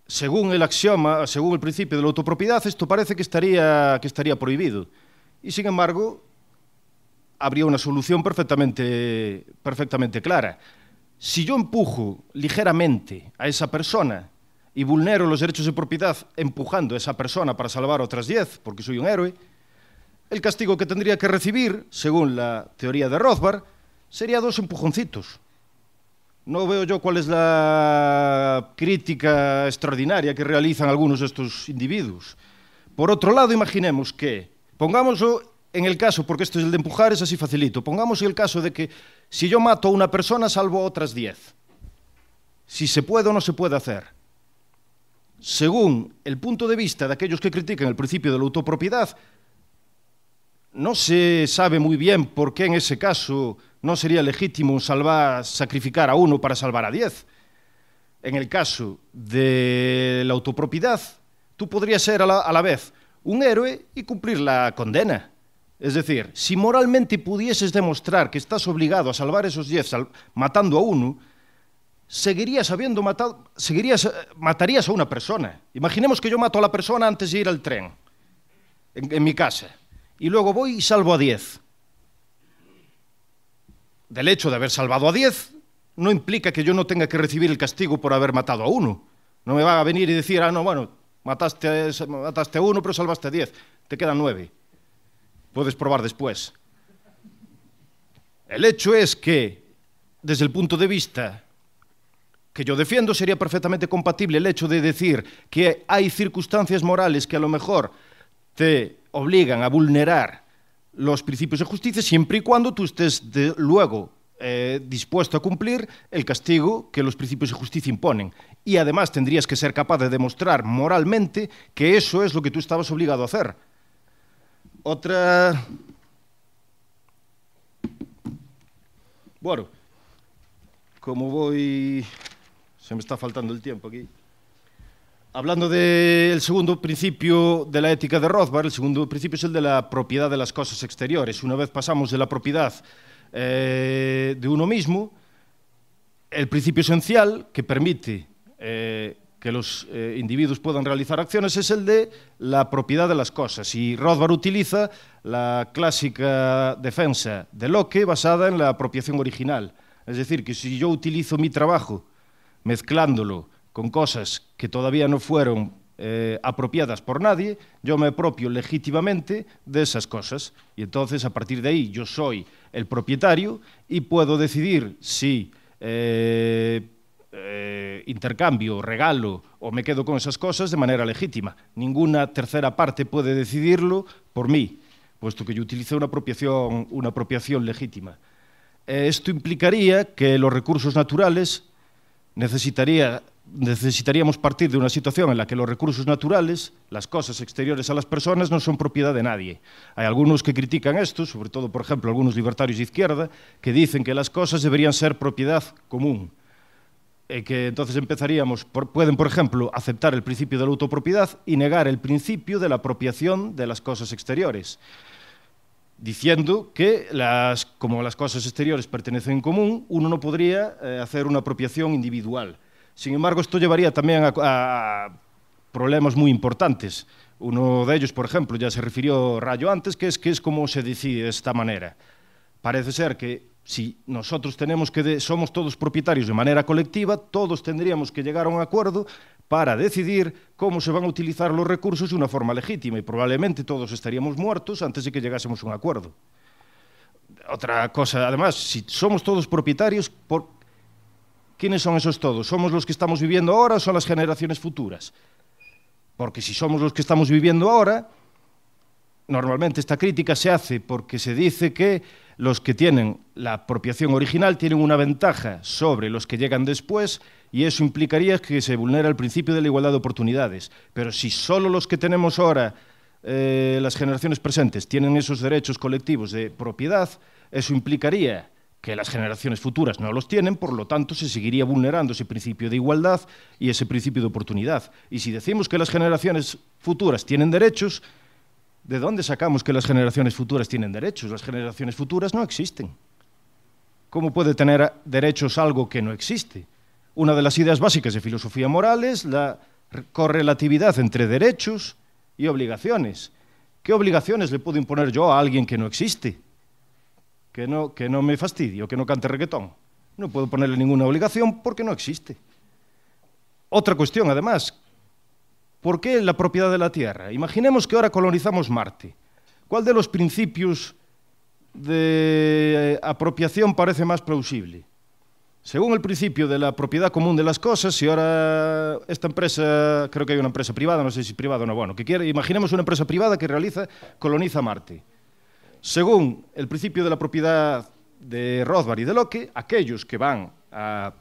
Según el axioma, según el principio de la autopropiedad, esto parece que estaría, que estaría prohibido. Y sin embargo, habría una solución perfectamente, perfectamente clara. Si yo empujo ligeramente a esa persona y vulnero los derechos de propiedad empujando a esa persona para salvar a otras 10, porque soy un héroe, el castigo que tendría que recibir, según la teoría de Rothbard, sería dos empujoncitos. No veo yo cuál es la crítica extraordinaria que realizan algunos de estos individuos. Por otro lado, imaginemos que, pongámoslo en el caso, porque esto es el de empujar, es así facilito, pongamos el caso de que si yo mato a una persona salvo a otras diez. Si se puede o no se puede hacer. Según el punto de vista de aquellos que critican el principio de la autopropiedad, no se sabe muy bien por qué en ese caso no sería legítimo sacrificar a uno para salvar a diez. En el caso de la autopropiedad, tú podrías ser a la, vez un héroe y cumplir la condena. Es decir, si moralmente pudieses demostrar que estás obligado a salvar esos diez matando a uno, seguirías habiendo matado, eh, matarías a una persona. Imaginemos que yo mato a la persona antes de ir al tren, en mi casa y luego voy y salvo a 10. Del hecho de haber salvado a 10, no implica que yo no tenga que recibir el castigo por haber matado a uno. No me va a venir y decir, ah, no, bueno, mataste, mataste a uno, pero salvaste a 10, te quedan 9. Puedes probar después. El hecho es que, desde el punto de vista que yo defiendo, sería perfectamente compatible el hecho de decir que hay circunstancias morales que a lo mejor te obligan a vulnerar los principios de justicia siempre y cuando tú estés de, luego eh, dispuesto a cumplir el castigo que los principios de justicia imponen. Y además tendrías que ser capaz de demostrar moralmente que eso es lo que tú estabas obligado a hacer. Otra... Bueno, como voy... Se me está faltando el tiempo aquí. Hablando del segundo principio de la ética de Rothbard, el segundo principio es el de la propiedad de las cosas exteriores. Una vez pasamos de la propiedad eh, de uno mismo, el principio esencial que permite eh, que los eh, individuos puedan realizar acciones es el de la propiedad de las cosas. Y Rothbard utiliza la clásica defensa de Locke basada en la apropiación original. Es decir, que si yo utilizo mi trabajo mezclándolo con cosas que todavía no fueron eh, apropiadas por nadie, yo me apropio legítimamente de esas cosas. Y entonces, a partir de ahí, yo soy el propietario y puedo decidir si eh, eh, intercambio, regalo o me quedo con esas cosas de manera legítima. Ninguna tercera parte puede decidirlo por mí, puesto que yo utilizo una apropiación, una apropiación legítima. esto implicaría que los recursos naturales necesitarían necesitaríamos partir de una situación en la que los recursos naturales, las cosas exteriores a las personas, no son propiedad de nadie. Hay algunos que critican esto, sobre todo, por ejemplo, algunos libertarios de izquierda, que dicen que las cosas deberían ser propiedad común. Y eh, que entonces empezaríamos, pueden, por ejemplo, aceptar el principio de la autopropiedad y negar el principio de la apropiación de las cosas exteriores diciendo que las, como las cosas exteriores pertenecen en común, uno no podría eh, hacer una apropiación individual. Sin embargo, isto llevaría tamén a, a problemas moi importantes. Uno dellos, por exemplo, ya se refirió Rayo antes, que es que es como se decide desta maneira. Parece ser que si nosotros tenemos que de, somos todos propietarios de manera colectiva, todos tendríamos que llegar a un acuerdo para decidir cómo se van a utilizar los recursos de una forma legítima y probablemente todos estaríamos muertos antes de que llegásemos a un acuerdo. Otra cosa, además, si somos todos propietarios, por, ¿Quiénes son esos todos? ¿Somos los que estamos viviendo ahora o son las generaciones futuras? Porque si somos los que estamos viviendo ahora, normalmente esta crítica se hace porque se dice que los que tienen la apropiación original tienen una ventaja sobre los que llegan después y eso implicaría que se vulnera el principio de la igualdad de oportunidades. Pero si solo los que tenemos ahora, eh, las generaciones presentes, tienen esos derechos colectivos de propiedad, eso implicaría que las generaciones futuras no los tienen, por lo tanto se seguiría vulnerando ese principio de igualdad y ese principio de oportunidad. Y si decimos que las generaciones futuras tienen derechos, ¿de dónde sacamos que las generaciones futuras tienen derechos? Las generaciones futuras no existen. ¿Cómo puede tener derechos algo que no existe? Una de las ideas básicas de filosofía moral es la correlatividad entre derechos y obligaciones. ¿Qué obligaciones le puedo imponer yo a alguien que no existe? que no, me fastidio, que no cante reggaetón. No puedo ponerle ninguna obligación porque no existe. Otra cuestión, además, ¿por qué la propiedad de la Tierra? Imaginemos que ahora colonizamos Marte. ¿Cuál de los principios de apropiación parece más plausible? Según el principio de la propiedad común de las cosas, si ahora esta empresa, creo que hay una empresa privada, no sé si privada o no, bueno, quiere, imaginemos una empresa privada que realiza, coloniza Marte. Según el principio de la propiedad de Rothbard y de Locke, aquellos que van a,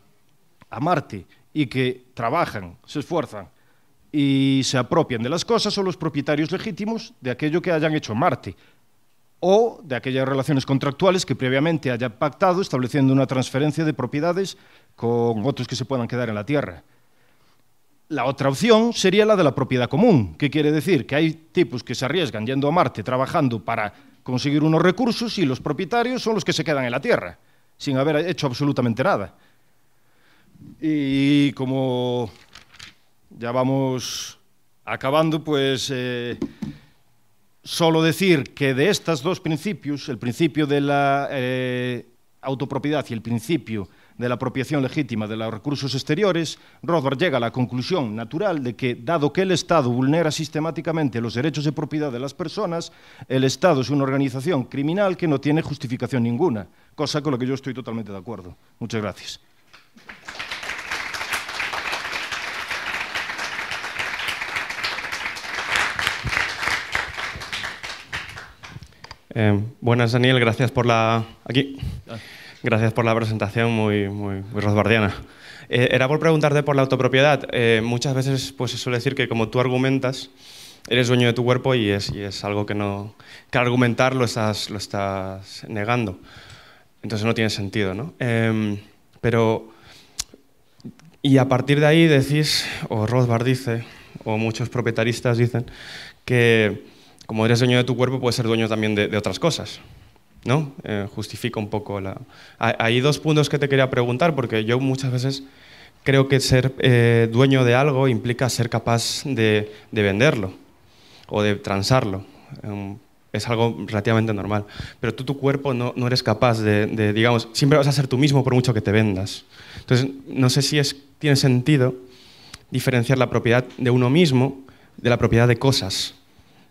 Marte y que trabajan, se esfuerzan y se apropian de las cosas son los propietarios legítimos de aquello que hayan hecho en Marte o de aquellas relaciones contractuales que previamente hayan pactado estableciendo una transferencia de propiedades con otros que se puedan quedar en la Tierra. La otra opción sería la de la propiedad común, que quiere decir que hay tipos que se arriesgan yendo a Marte trabajando para conseguir unos recursos y los propietarios son los que se quedan en la Tierra, sin haber hecho absolutamente nada. Y como ya vamos acabando, pues eh, solo decir que de estos dos principios, el principio de la eh, autopropiedad y el principio de la apropiación legítima de los recursos exteriores, Rothbard llega a la conclusión natural de que, dado que el Estado vulnera sistemáticamente los derechos de propiedad de las personas, el Estado es una organización criminal que no tiene justificación ninguna, cosa con la que yo estoy totalmente de acuerdo. Muchas gracias. Eh, buenas, Daniel, gracias por la... Aquí. Ah. Gracias por la presentación muy, muy, rosbardiana. Eh, era por preguntarte por la autopropiedad. Eh, muchas veces pues, se suele decir que como tú argumentas, eres dueño de tu cuerpo y es, y es algo que no que argumentar lo estás, lo estás negando. Entonces no tiene sentido, ¿no? Em, pero... Y a partir de ahí decís, o Rothbard dice, o muchos propietaristas dicen, que como eres dueño de tu cuerpo puedes ser dueño también de, de otras cosas. ¿no? Eh, justifica un poco la... Hay dos puntos que te quería preguntar, porque yo muchas veces creo que ser eh, dueño de algo implica ser capaz de, venderlo o de transarlo. Um, es algo relativamente normal. Pero tú, tu cuerpo, no, no eres capaz de, digamos, siempre vas a ser tú mismo por mucho que te vendas. Entonces, no sé si tiene sentido diferenciar la propiedad de uno mismo de la propiedad de cosas,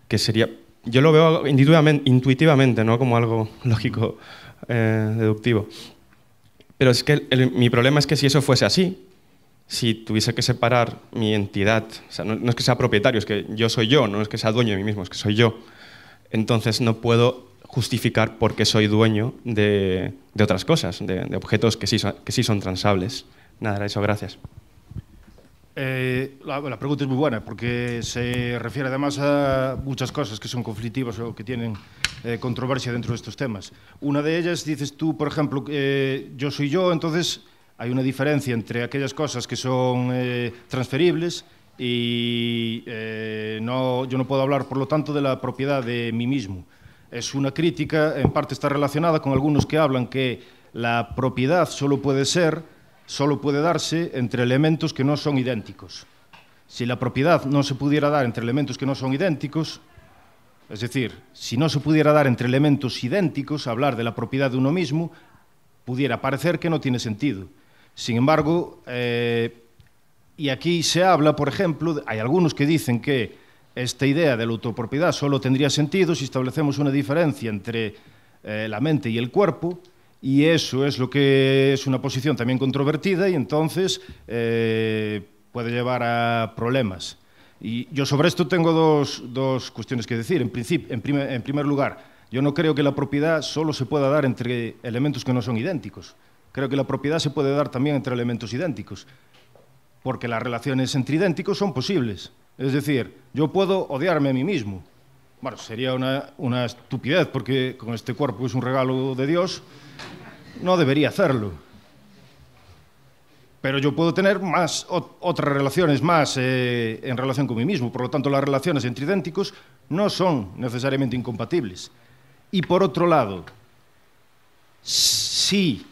que sería yo lo veo intuitivamente, ¿no? como algo lógico, eh, deductivo. Pero es que mi problema es que si eso fuese así, si tuviese que separar mi entidad, no, es que sea propietario, es que yo soy yo, no es que sea dueño de mí mismo, es que soy yo, entonces no puedo justificar por qué soy dueño de, otras cosas, de, objetos que sí, son, que sí son transables. Nada, eso, gracias. Eh, la, pregunta es muy buena porque se refiere además a muchas cosas que son conflictivas o que tienen eh, controversia dentro de estos temas. Una de ellas, dices tú, por ejemplo, eh, yo soy yo, entonces hay una diferencia entre aquellas cosas que son transferibles y no, yo no puedo hablar, por lo tanto, de la propiedad de mí mismo. Es una crítica, en parte está relacionada con algunos que hablan que la propiedad solo puede ser solo puede darse entre elementos que no son idénticos. Si la propiedad no se pudiera dar entre elementos que no son idénticos, es decir, si no se pudiera dar entre elementos idénticos, hablar de la propiedad de uno mismo pudiera parecer que no tiene sentido. Sin embargo, eh, y aquí se habla, por ejemplo, hay algunos que dicen que esta idea de la autopropiedad solo tendría sentido si establecemos una diferencia entre eh, la mente y el cuerpo, y eso es lo que es una posición también controvertida y entonces eh, puede llevar a problemas. Y yo sobre esto tengo dos, dos cuestiones que decir. En, principio, primer, en primer lugar, yo no creo que la propiedad solo se pueda dar entre elementos que no son idénticos. Creo que la propiedad se puede dar también entre elementos idénticos, porque las relaciones entre idénticos son posibles. Es decir, yo puedo odiarme a mí mismo. Bueno, sería una, una estupidez, porque con este cuerpo es un regalo de Dios no debería hacerlo. Pero yo puedo tener más, otras relaciones más eh, en relación con mí mismo. Por lo tanto, las relaciones entre idénticos no son necesariamente incompatibles. Y por otro lado, si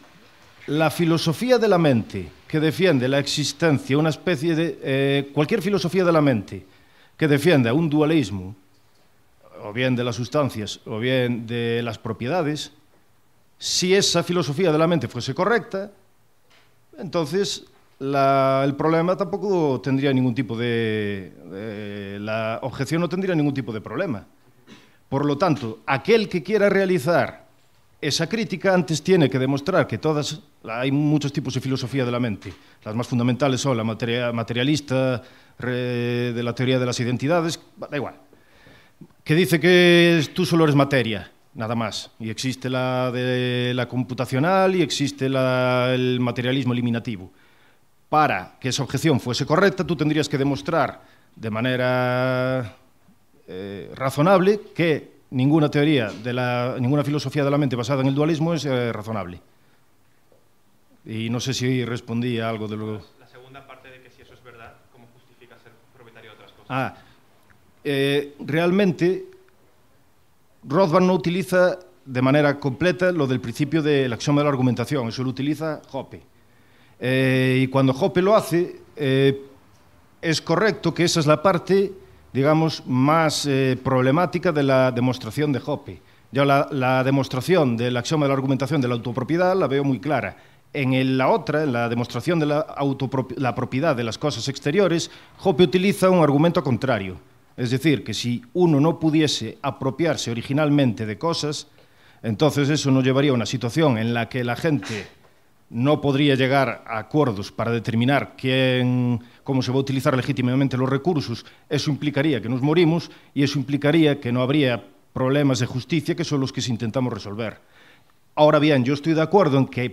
la filosofía de la mente que defiende la existencia, una especie de... Eh, cualquier filosofía de la mente que defienda un dualismo, o bien de las sustancias, o bien de las propiedades, si esa filosofía de la mente fuese correcta, entonces la, el problema tampoco tendría ningún tipo de, La objeción no tendría ningún tipo de problema. Por lo tanto, aquel que quiera realizar esa crítica antes tiene que demostrar que todas, hay muchos tipos de filosofía de la mente. Las más fundamentales son la materialista, de la teoría de las identidades, da igual. Que dice que tú solo eres materia nada más. Y existe la de la computacional y existe el materialismo eliminativo. Para que esa objeción fuese correcta, tú tendrías que demostrar de manera eh, razonable que ninguna teoría, de ninguna filosofía de la mente basada en el dualismo es eh, razonable. Y no sé si respondí a algo de lo... La segunda parte de que si eso es verdad, ¿cómo justifica ser propietario de otras cosas? Ah, eh, realmente Rothbard no utiliza de manera completa lo del principio del axioma de la argumentación, eso lo utiliza Hoppe. Eh, y cuando Hoppe lo hace, eh, es correcto que esa es la parte, digamos, más eh, problemática de la demostración de Hoppe. Yo la, demostración del axioma de la argumentación de la autopropiedad la veo muy clara. En la otra, en la demostración de la, la propiedad de las cosas exteriores, Hoppe utiliza un argumento contrario es decir, que si uno no pudiese apropiarse originalmente de cosas, entonces eso nos llevaría a una situación en la que la gente no podría llegar a acuerdos para determinar cómo se va a utilizar legítimamente los recursos. Eso implicaría que nos morimos y eso implicaría que no habría problemas de justicia que son los que intentamos resolver. Ahora bien, yo estoy de acuerdo en que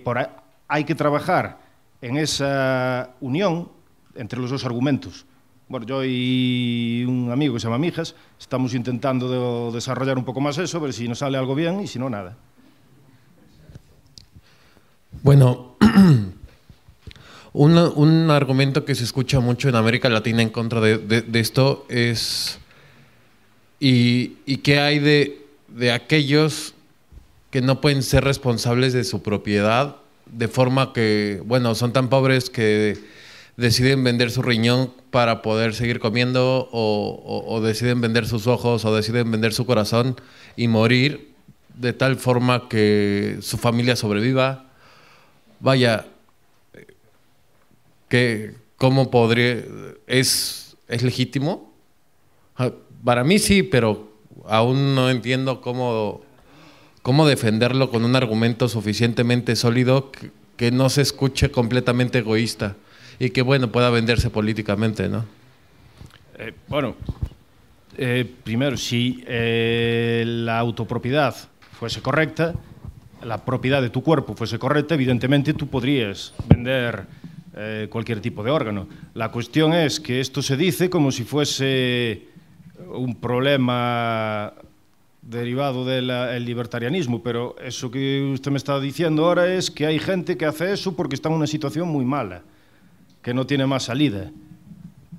hay que trabajar en esa unión entre los dos argumentos. Bueno, yo y un amigo que se llama Mijas estamos intentando desarrollar un poco más eso, ver si nos sale algo bien y si no, nada. Bueno, un, argumento que se escucha mucho en América Latina en contra de, esto es, ¿y, qué hay de aquellos que no pueden ser responsables de su propiedad de forma que, bueno, son tan pobres que deciden vender su riñón para poder seguir comiendo o, deciden vender sus ojos o deciden vender su corazón y morir de tal forma que su familia sobreviva. Vaya, que cómo podría es es legítimo. Ah, para mí sí, pero aún no entiendo cómo cómo defenderlo con un argumento suficientemente sólido que no se escuche completamente egoísta y que, bueno, pueda venderse políticamente, ¿no? Eh, bueno, eh, primero, si eh, la autopropiedad fuese correcta, la propiedad de tu cuerpo fuese correcta, evidentemente tú podrías vender cualquier tipo de órgano. La cuestión es que esto se dice como si fuese un problema derivado del libertarianismo, pero eso que usted me está diciendo ahora es que hay gente que hace eso porque está en una situación muy mala que no tiene más salida.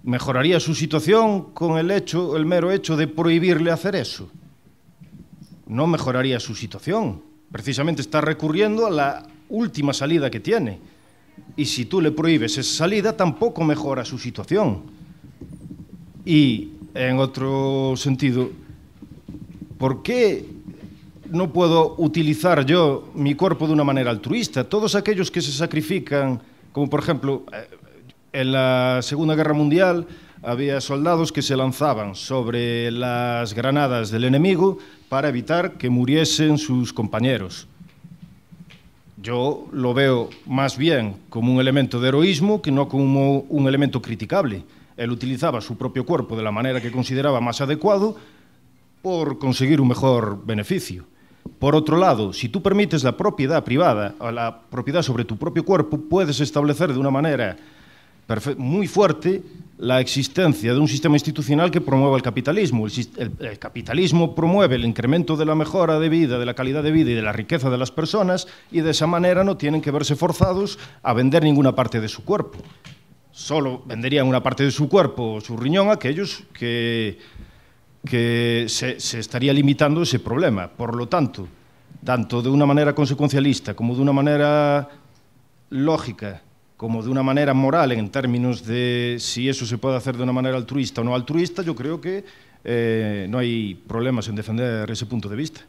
¿Mejoraría su situación con el, hecho, el mero hecho de prohibirle hacer eso? No mejoraría su situación. Precisamente está recurriendo a la última salida que tiene. Y si tú le prohíbes esa salida, tampoco mejora su situación. Y, en otro sentido, ¿por qué no puedo utilizar yo mi cuerpo de una manera altruista? Todos aquellos que se sacrifican, como por ejemplo, eh, en la Segunda Guerra Mundial había soldados que se lanzaban sobre las granadas del enemigo para evitar que muriesen sus compañeros. Yo lo veo más bien como un elemento de heroísmo que no como un elemento criticable. Él utilizaba su propio cuerpo de la manera que consideraba más adecuado por conseguir un mejor beneficio. Por otro lado, si tú permites la propiedad privada, la propiedad sobre tu propio cuerpo, puedes establecer de una manera muy fuerte la existencia de un sistema institucional que promueva el capitalismo. El, capitalismo promueve el incremento de la mejora de vida, de la calidad de vida y de la riqueza de las personas y de esa manera no tienen que verse forzados a vender ninguna parte de su cuerpo. Solo venderían una parte de su cuerpo o su riñón aquellos que, que se, se estaría limitando ese problema. Por lo tanto, tanto de una manera consecuencialista como de una manera lógica, como de una manera moral en términos de si eso se puede hacer de una manera altruista o no altruista, yo creo que eh, no hay problemas en defender ese punto de vista.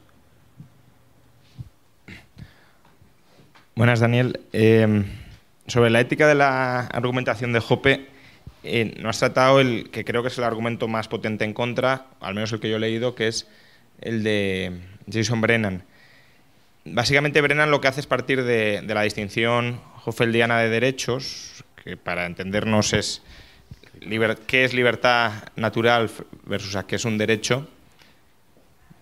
Buenas, Daniel. Em, sobre la ética de la argumentación de Jope, eh, no has tratado el que creo que es el argumento más potente en contra, al menos el que yo he leído, que es el de Jason Brennan. Básicamente, Brennan lo que hace es partir de, la distinción hoffeldiana de derechos, que para entendernos es qué es libertad natural versus a qué es un derecho.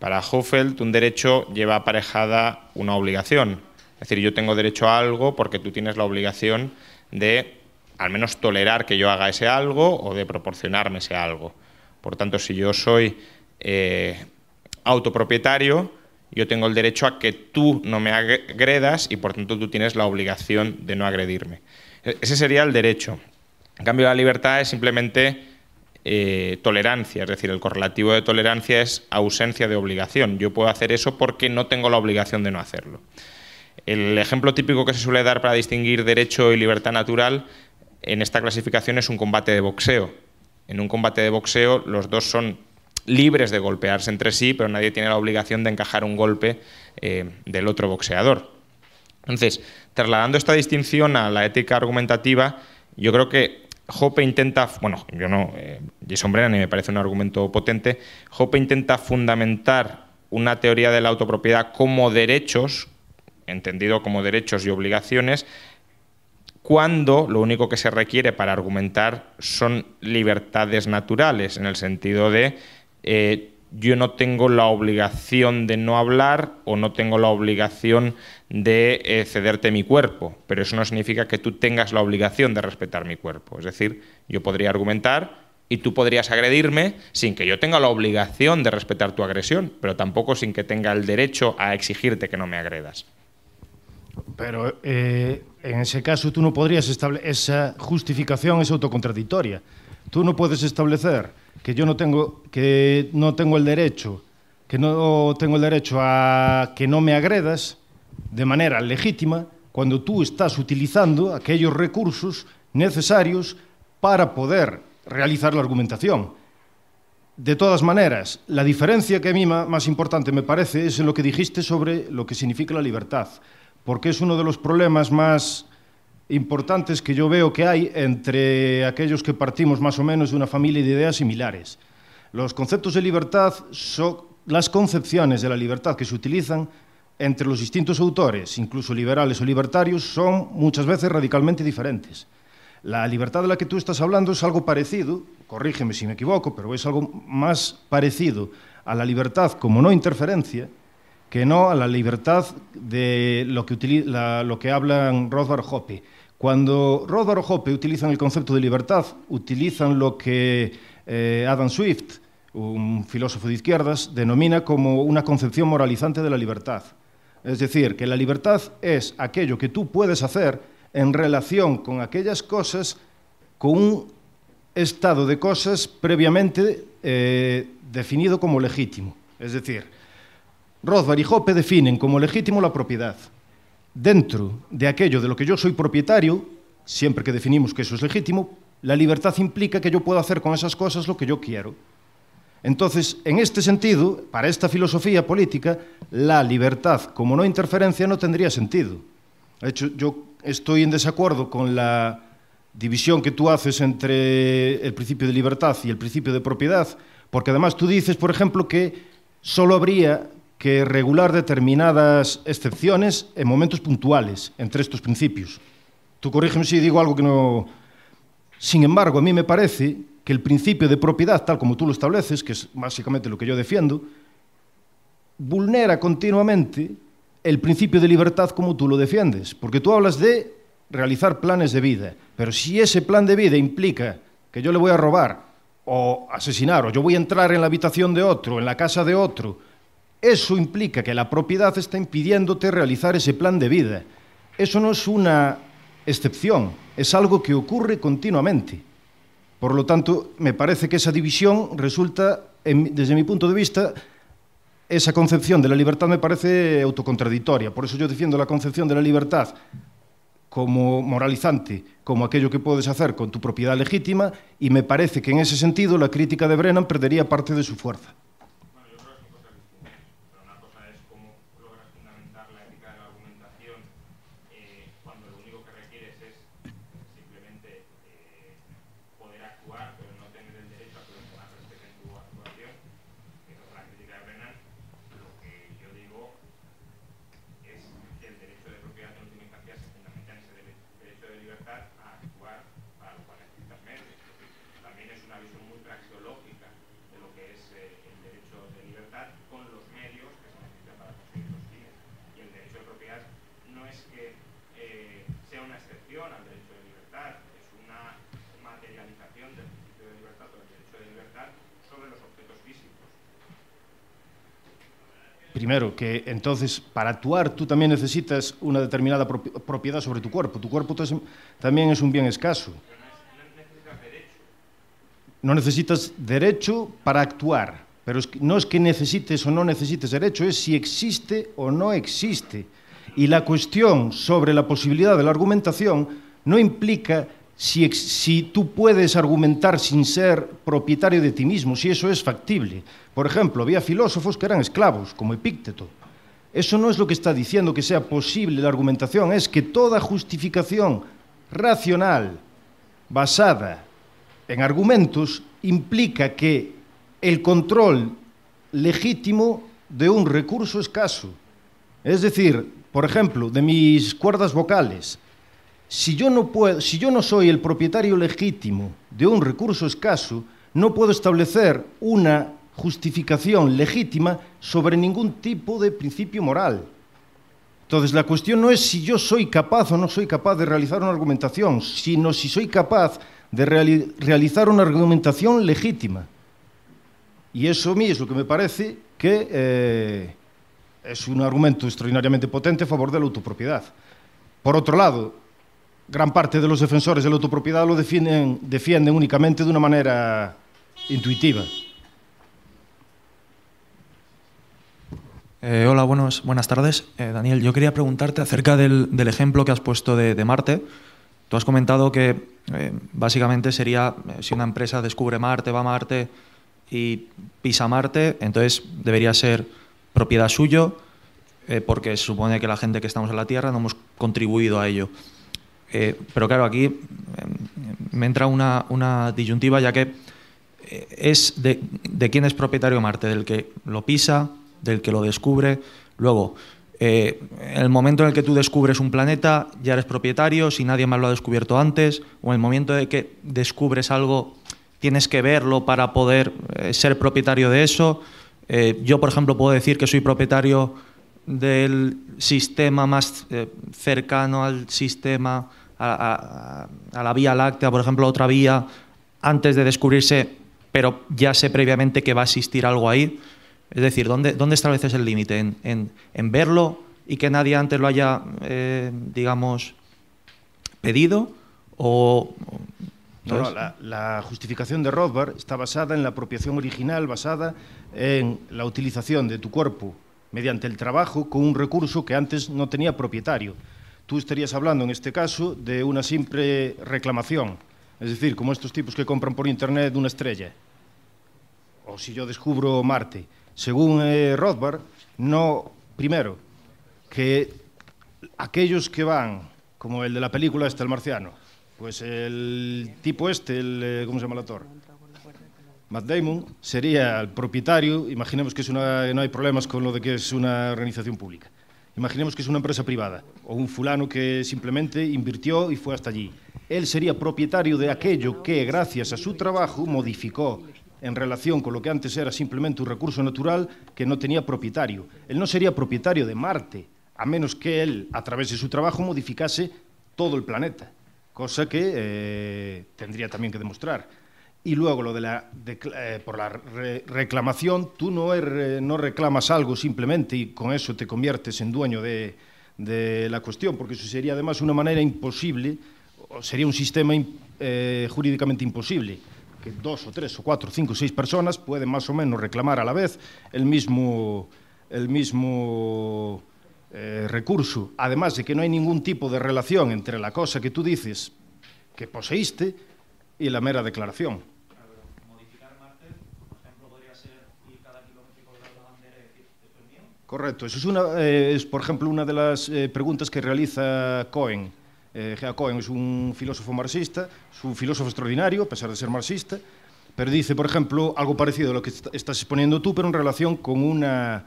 Para Hoffeld, un derecho lleva aparejada una obligación. Es decir, yo tengo derecho a algo porque tú tienes la obligación de al menos tolerar que yo haga ese algo o de proporcionarme ese algo. Por tanto, si yo soy eh, autopropietario, yo tengo el derecho a que tú no me agredas y por tanto tú tienes la obligación de no agredirme. E-, ese sería el derecho. En cambio, la libertad es simplemente eh, tolerancia, es decir, el correlativo de tolerancia es ausencia de obligación. Yo puedo hacer eso porque no tengo la obligación de no hacerlo. El ejemplo típico que se suele dar para distinguir derecho y libertad natural en esta clasificación es un combate de boxeo. En un combate de boxeo los dos son libres de golpearse entre sí, pero nadie tiene la obligación de encajar un golpe eh, del otro boxeador. Entonces, trasladando esta distinción a la ética argumentativa, yo creo que Hoppe intenta, bueno, yo no, eh, y Jason ni me parece un argumento potente, Hoppe intenta fundamentar una teoría de la autopropiedad como derechos, entendido como derechos y obligaciones, cuando lo único que se requiere para argumentar son libertades naturales, en el sentido de eh, yo no tengo la obligación de no hablar o no tengo la obligación de eh, cederte mi cuerpo, pero eso no significa que tú tengas la obligación de respetar mi cuerpo. Es decir, yo podría argumentar y tú podrías agredirme sin que yo tenga la obligación de respetar tu agresión, pero tampoco sin que tenga el derecho a exigirte que no me agredas. Pero eh, en ese caso tú no podrías establecer esa justificación, es autocontradictoria. Tú no puedes establecer que yo no tengo, que no tengo el derecho, que no tengo el derecho a que no me agredas de manera legítima cuando tú estás utilizando aquellos recursos necesarios para poder realizar la argumentación. De todas maneras, la diferencia que a mí más importante me parece es en lo que dijiste sobre lo que significa la libertad, porque es uno de los problemas más importantes que yo veo que hay entre aquellos que partimos más o menos de una familia de ideas similares. Los conceptos de libertad las concepciones de la libertad que se utilizan entre los distintos autores, incluso liberales o libertarios, son muchas veces radicalmente diferentes. La libertad de la que tú estás hablando es algo parecido, corrígeme si me equivoco, pero es algo más parecido a la libertad como no interferencia que no a la libertad de lo que, habla hablan Rothbard Hoppe. Cuando y Hoppe utilizan el concepto de libertad, utilizan lo que eh, Adam Swift, un filósofo de izquierdas, denomina como una concepción moralizante de la libertad. Es decir, que la libertad es aquello que tú puedes hacer en relación con aquellas cosas, con un estado de cosas previamente eh, definido como legítimo. Es decir, Rothbard y Hoppe definen como legítimo la propiedad, Dentro de aquello de lo que yo soy propietario, siempre que definimos que eso es legítimo, la libertad implica que yo puedo hacer con esas cosas lo que yo quiero. Entonces, en este sentido, para esta filosofía política, la libertad como no interferencia no tendría sentido. De hecho, yo estoy en desacuerdo con la división que tú haces entre el principio de libertad y el principio de propiedad, porque además tú dices, por ejemplo, que solo habría que regular determinadas excepciones en momentos puntuales entre estos principios. Tú corrígeme si digo algo que no... Sin embargo, a mí me parece que el principio de propiedad, tal como tú lo estableces, que es básicamente lo que yo defiendo, vulnera continuamente el principio de libertad como tú lo defiendes, porque tú hablas de realizar planes de vida, pero si ese plan de vida implica que yo le voy a robar o asesinar o yo voy a entrar en la habitación de otro, en la casa de otro, eso implica que la propiedad está impidiéndote realizar ese plan de vida. Eso no es una excepción, es algo que ocurre continuamente. Por lo tanto, me parece que esa división resulta, desde mi punto de vista, esa concepción de la libertad me parece autocontradictoria. Por eso yo defiendo la concepción de la libertad como moralizante, como aquello que puedes hacer con tu propiedad legítima, y me parece que en ese sentido la crítica de Brennan perdería parte de su fuerza. primero, que entonces para actuar tú también necesitas una determinada propiedad sobre tu cuerpo. Tu cuerpo también es un bien escaso. No necesitas derecho para actuar, pero no es que necesites o no necesites derecho, es si existe o no existe. Y la cuestión sobre la posibilidad de la argumentación no implica si, tú puedes argumentar sin ser propietario de ti mismo, si eso es factible. Por ejemplo, había filósofos que eran esclavos, como Epícteto. Eso no es lo que está diciendo que sea posible la argumentación, es que toda justificación racional basada en argumentos implica que el control legítimo de un recurso escaso. Es decir, por ejemplo, de mis cuerdas vocales, si yo, no puedo, si yo no soy el propietario legítimo de un recurso escaso, no puedo establecer una justificación legítima sobre ningún tipo de principio moral. Entonces, la cuestión no es si yo soy capaz o no soy capaz de realizar una argumentación, sino si soy capaz de realizar una argumentación legítima. Y eso a mí es lo que me parece que eh, es un argumento extraordinariamente potente a favor de la autopropiedad. Por otro lado, gran parte de los defensores de la autopropiedad lo defienden, defienden únicamente de una manera intuitiva. Eh, hola, buenos, buenas tardes. Eh, Daniel, yo quería preguntarte acerca del, ejemplo que has puesto de, Marte. Tú has comentado que eh, básicamente sería, si una empresa descubre Marte, va a Marte y pisa Marte, entonces debería ser propiedad suyo, porque se supone que la gente que estamos en la Tierra no hemos contribuido a ello. Eh, pero claro, aquí em, me entra una, disyuntiva ya que eh, es de, quién es propietario Marte, del que lo pisa, del que lo descubre. Luego, eh, en el momento en el que tú descubres un planeta, ya eres propietario, si nadie más lo ha descubierto antes, o en el momento de que descubres algo, tienes que verlo para poder ser propietario de eso. yo, por ejemplo, puedo decir que soy propietario del sistema más eh, cercano al sistema, a, la Vía Láctea, por ejemplo, otra vía, antes de descubrirse, pero ya sé previamente que va a existir algo ahí. Es decir, ¿dónde, dónde estableces el límite? ¿En, verlo y que nadie antes lo haya, eh, digamos, pedido? ¿O no, la, justificación de Rothbard está basada en la apropiación original, basada en la utilización de tu cuerpo mediante el trabajo con un recurso que antes no tenía propietario. Tú estarías hablando en este caso de una simple reclamación, es decir, como estos tipos que compran por internet una estrella. O si yo descubro Marte. Según eh, Rothbard, no, primero, que aquellos que van, como el de la película este, el marciano, pues el tipo este, el, eh, ¿cómo se llama el actor? Matt Damon sería el propietario, imaginemos que no hay problemas con lo de que es una organización pública. Imaginemos que es una empresa privada o un fulano que simplemente invirtió y fue hasta allí. Él sería propietario de aquello que, gracias a su trabajo, modificó en relación con lo que antes era simplemente un recurso natural que no tenía propietario. Él no sería propietario de Marte, a menos que él, a través de su trabajo, modificase todo el planeta, cosa que eh, tendría también que demostrar. Y luego lo de la eh, por la reclamación, tú no, no reclamas algo simplemente y con eso te conviertes en dueño de, la cuestión, porque eso sería además una manera imposible, sería un sistema eh, jurídicamente imposible, que dos o tres o cuatro, cinco o seis personas pueden más o menos reclamar a la vez el mismo, eh, recurso, además de que no hay ningún tipo de relación entre la cosa que tú dices que poseíste y la mera declaración. Correcto. Eso es, una, eh, es, por ejemplo, una de las eh, preguntas que realiza Cohen. Eh, Cohen es un filósofo marxista, es un filósofo extraordinario, a pesar de ser marxista, pero dice, por ejemplo, algo parecido a lo que estás exponiendo tú, pero en relación con una,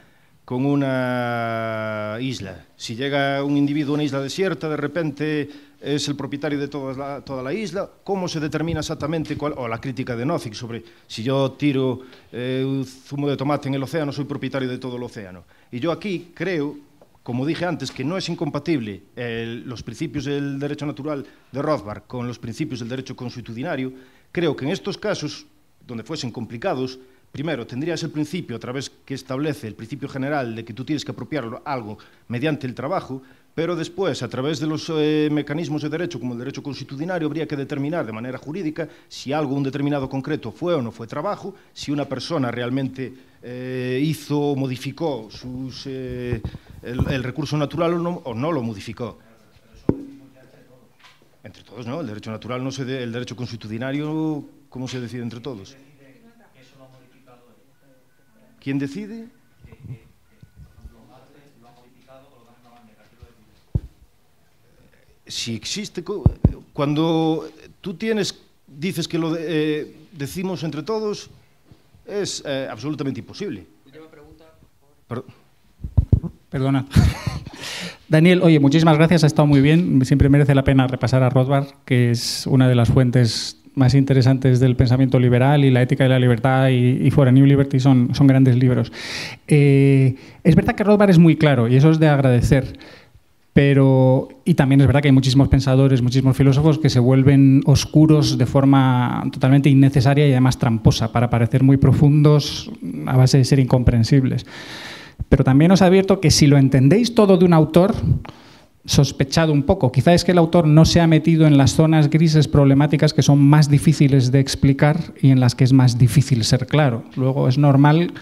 isla. Si llega un individuo a una isla desierta, de repente es el propietario de toda la, isla, ¿cómo se determina exactamente cuál? O la crítica de Nozick sobre si yo tiro eh, zumo de tomate en el océano, soy propietario de todo el océano. Y yo aquí creo, como dije antes, que no es incompatible los principios del derecho natural de Rothbard con los principios del derecho constitucionario. Creo que en estos casos, donde fuesen complicados, primero tendrías el principio a través que establece el principio general de que tú tienes que apropiar algo mediante el trabajo, pero después, a través de los eh, mecanismos de derecho, como el derecho constitucionario, habría que determinar de manera jurídica si algo, un determinado concreto, fue o no fue trabajo, si una persona realmente eh, hizo, modificó sus, eh, el, recurso natural o no, lo modificó. Entre todos, ¿no? El derecho natural no se el derecho constitucionario, ¿cómo se decide entre todos? ¿Quién decide? Si existe, cuando tú tienes, dices que lo eh, decimos entre todos, es eh, absolutamente imposible. Perdona. Daniel, oye, muchísimas gracias, ha estado muy bien. Siempre merece la pena repasar a Rothbard, que es una de las fuentes más interesantes del pensamiento liberal y la ética de la libertad y, y a New Liberty son, son grandes libros. Eh, es verdad que Rothbard es muy claro y eso es de agradecer. Pero, y también es verdad que hay muchísimos pensadores, muchísimos filósofos que se vuelven oscuros de forma totalmente innecesaria y además tramposa, para parecer muy profundos a base de ser incomprensibles. Pero también os advierto que si lo entendéis todo de un autor, sospechado un poco. Quizá es que el autor no se ha metido en las zonas grises problemáticas que son más difíciles de explicar y en las que es más difícil ser claro. Luego es normal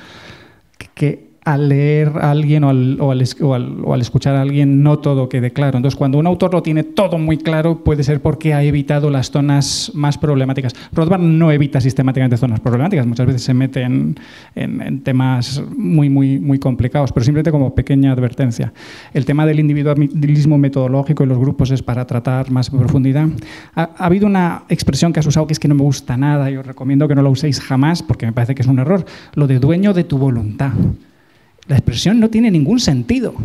que, al leer a alguien o al, escuchar a alguien no todo quede claro. Entonces, cuando un autor lo tiene todo muy claro, puede ser porque ha evitado las zonas más problemáticas. Rothbard no evita sistemáticamente zonas problemáticas, muchas veces se mete en, temas muy, muy, muy complicados, pero simplemente como pequeña advertencia. El tema del individualismo metodológico y los grupos es para tratar más en profundidad. Ha, habido una expresión que has usado que es que no me gusta nada y os recomiendo que no la uséis jamás porque me parece que es un error, lo de dueño de tu voluntad. La expresión no tiene ningún sentido.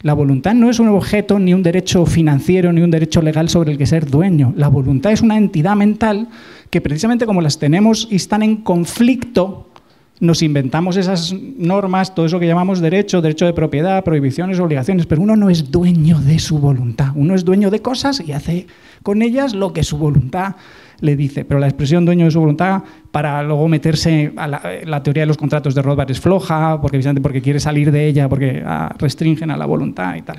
La voluntad no es un objeto, ni un derecho financiero, ni un derecho legal sobre el que ser dueño. La voluntad es una entidad mental que precisamente como las tenemos y están en conflicto nos inventamos esas normas, todo eso que llamamos derecho, derecho de propiedad, prohibiciones, obligaciones, pero uno no es dueño de su voluntad, uno es dueño de cosas y hace con ellas lo que su voluntad le dice. Pero la expresión dueño de su voluntad, para luego meterse a la, eh, teoría de los contratos de Rothbard es floja, porque, porque quiere salir de ella, porque ah, restringen a la voluntad y tal.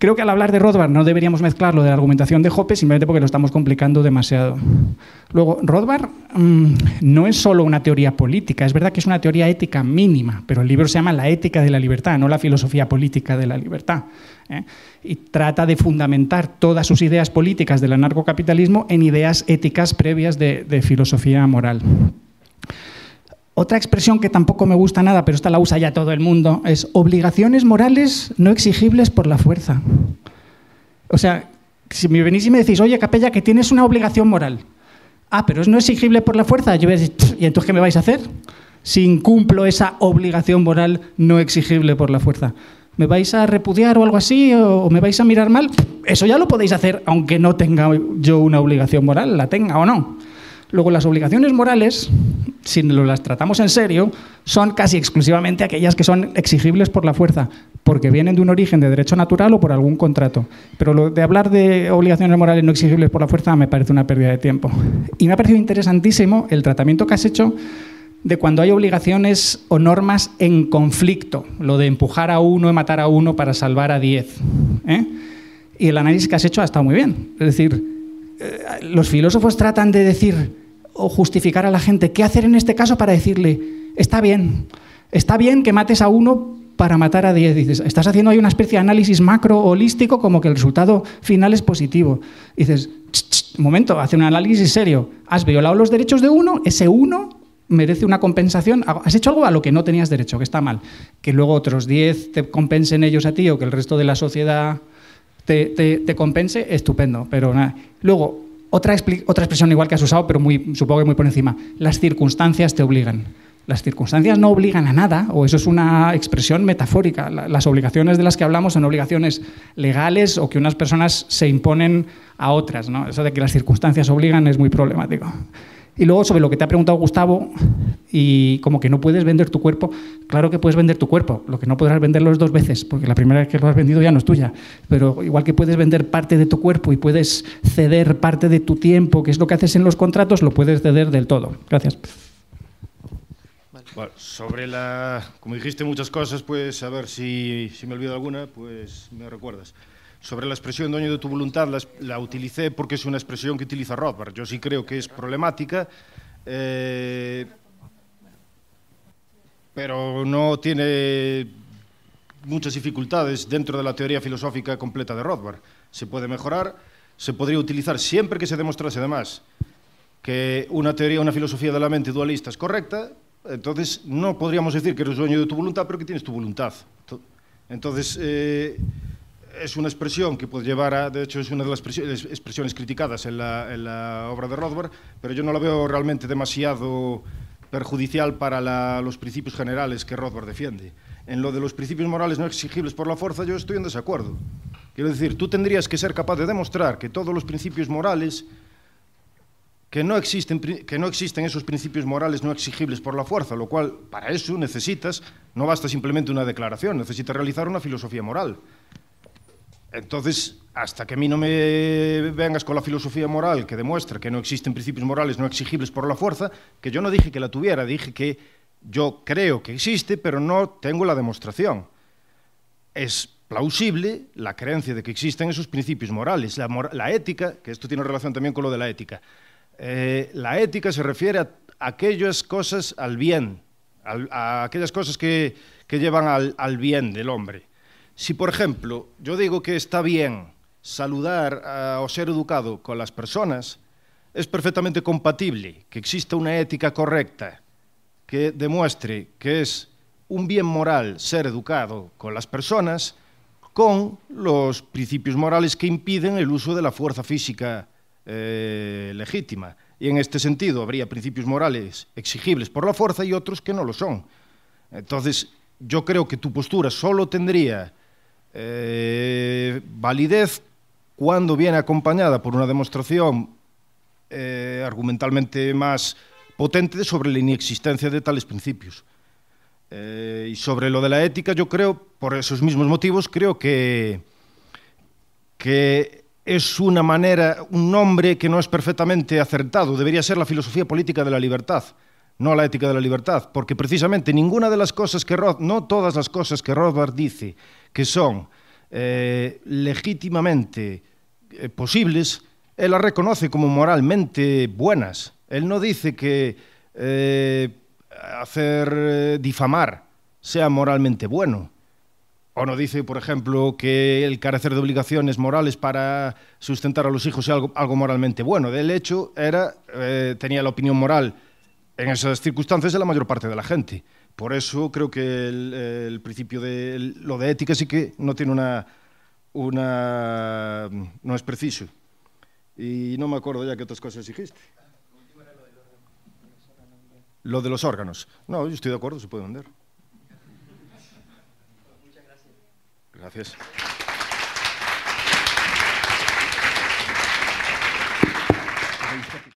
Creo que al hablar de Rothbard no deberíamos mezclarlo de la argumentación de Hoppe simplemente porque lo estamos complicando demasiado. Luego, Rothbard mm, no es solo una teoría política, es verdad que es una teoría ética mínima, pero el libro se llama La ética de la libertad, no la filosofía política de la libertad. ¿eh? Y trata de fundamentar todas sus ideas políticas del anarcocapitalismo en ideas éticas previas de filosofía moral. Otra expresión que tampoco me gusta nada, pero esta la usa ya todo el mundo, es obligaciones morales no exigibles por la fuerza. O sea, si me venís y me decís, oye, capella, que tienes una obligación moral. Ah, pero es no exigible por la fuerza. Yo voy a decir, ¿y entonces qué me vais a hacer? Si incumplo esa obligación moral no exigible por la fuerza. ¿Me vais a repudiar o algo así? ¿O me vais a mirar mal? Eso ya lo podéis hacer aunque no tenga yo una obligación moral, la tenga o no. Luego, las obligaciones morales si las tratamos en serio, son casi exclusivamente aquellas que son exigibles por la fuerza, porque vienen de un origen de derecho natural o por algún contrato. Pero lo de hablar de obligaciones morales no exigibles por la fuerza me parece una pérdida de tiempo. Y me ha parecido interesantísimo el tratamiento que has hecho de cuando hay obligaciones o normas en conflicto, lo de empujar a uno y matar a uno para salvar a diez. ¿eh? Y el análisis que has hecho ha estado muy bien. Es decir, eh, los filósofos tratan de decir justificar a la gente. ¿Qué hacer en este caso para decirle, está bien, está bien que mates a uno para matar a diez Dices, estás haciendo ahí una especie de análisis macro holístico como que el resultado final es positivo. Dices, momento, hace un análisis serio. Has violado los derechos de uno, ese uno merece una compensación. Has hecho algo a lo que no tenías derecho, que está mal. Que luego otros diez te compensen ellos a ti o que el resto de la sociedad te, te compense, estupendo. Pero nada. Luego, otra, expresión igual que has usado, pero muy, supongo que muy por encima. Las circunstancias te obligan. Las circunstancias no obligan a nada, o eso es una expresión metafórica. Las obligaciones de las que hablamos son obligaciones legales o que unas personas se imponen a otras. Eso de que las circunstancias obligan es muy problemático. Y luego sobre lo que te ha preguntado Gustavo, y como que no puedes vender tu cuerpo, claro que puedes vender tu cuerpo, lo que no podrás venderlo es dos veces, porque la primera vez que lo has vendido ya no es tuya, pero igual que puedes vender parte de tu cuerpo y puedes ceder parte de tu tiempo, que es lo que haces en los contratos, lo puedes ceder del todo. Gracias. Bueno, sobre la... Como dijiste muchas cosas, pues a ver si, si me olvido alguna, pues me recuerdas sobre la expresión dueño de tu voluntad la, utilicé porque es una expresión que utiliza Rothbard. Yo sí creo que es problemática, eh, pero no tiene muchas dificultades dentro de la teoría filosófica completa de Rothbard. Se puede mejorar, se podría utilizar siempre que se demostrase además que una teoría, una filosofía de la mente dualista es correcta, entonces no podríamos decir que eres dueño de tu voluntad, pero que tienes tu voluntad. Entonces... Eh, es una expresión que puede llevar a, de hecho es una de las expresiones criticadas en la, obra de Rothbard, pero yo no la veo realmente demasiado perjudicial para los principios generales que Rothbard defiende. En lo de los principios morales no exigibles por la fuerza yo estoy en desacuerdo. Quiero decir, tú tendrías que ser capaz de demostrar que todos los principios morales, que no existen, que no existen esos principios morales no exigibles por la fuerza, lo cual para eso necesitas, no basta simplemente una declaración, necesitas realizar una filosofía moral. Entonces, hasta que a mí no me vengas con la filosofía moral que demuestra que no existen principios morales no exigibles por la fuerza, que yo no dije que la tuviera, dije que yo creo que existe, pero no tengo la demostración. Es plausible la creencia de que existen esos principios morales. La, ética, que esto tiene relación también con lo de la ética, eh, la ética se refiere a aquellas cosas al bien, a aquellas cosas que, llevan al bien del hombre. Si, por ejemplo, yo digo que está bien saludar o ser educado con las personas, es perfectamente compatible que exista una ética correcta que demuestre que es un bien moral ser educado con las personas con los principios morales que impiden el uso de la fuerza física eh, legítima. Y en este sentido habría principios morales exigibles por la fuerza y otros que no lo son. Entonces, yo creo que tu postura solo tendría Eh, validez cuando viene acompañada por una demostración eh, argumentalmente más potente sobre la inexistencia de tales principios. Eh, y sobre lo de la ética, yo creo, por esos mismos motivos, creo que, que es una manera, un nombre que no es perfectamente acertado. Debería ser la filosofía política de la libertad, no la ética de la libertad, porque precisamente ninguna de las cosas que Roth, no todas las cosas que Rothbard dice, que son eh, legítimamente eh, posibles, él las reconoce como moralmente buenas. Él no dice que eh, hacer difamar sea moralmente bueno. O no dice, por ejemplo, que el carecer de obligaciones morales para sustentar a los hijos sea algo, moralmente bueno. Del hecho, era, tenía la opinión moral en esas circunstancias de la mayor parte de la gente. Por eso creo que el, principio de lo de ética sí que no tiene una, una... no es preciso. Y no me acuerdo ya qué otras cosas dijiste. Lo de los órganos. No, yo estoy de acuerdo, se puede vender. Muchas Gracias.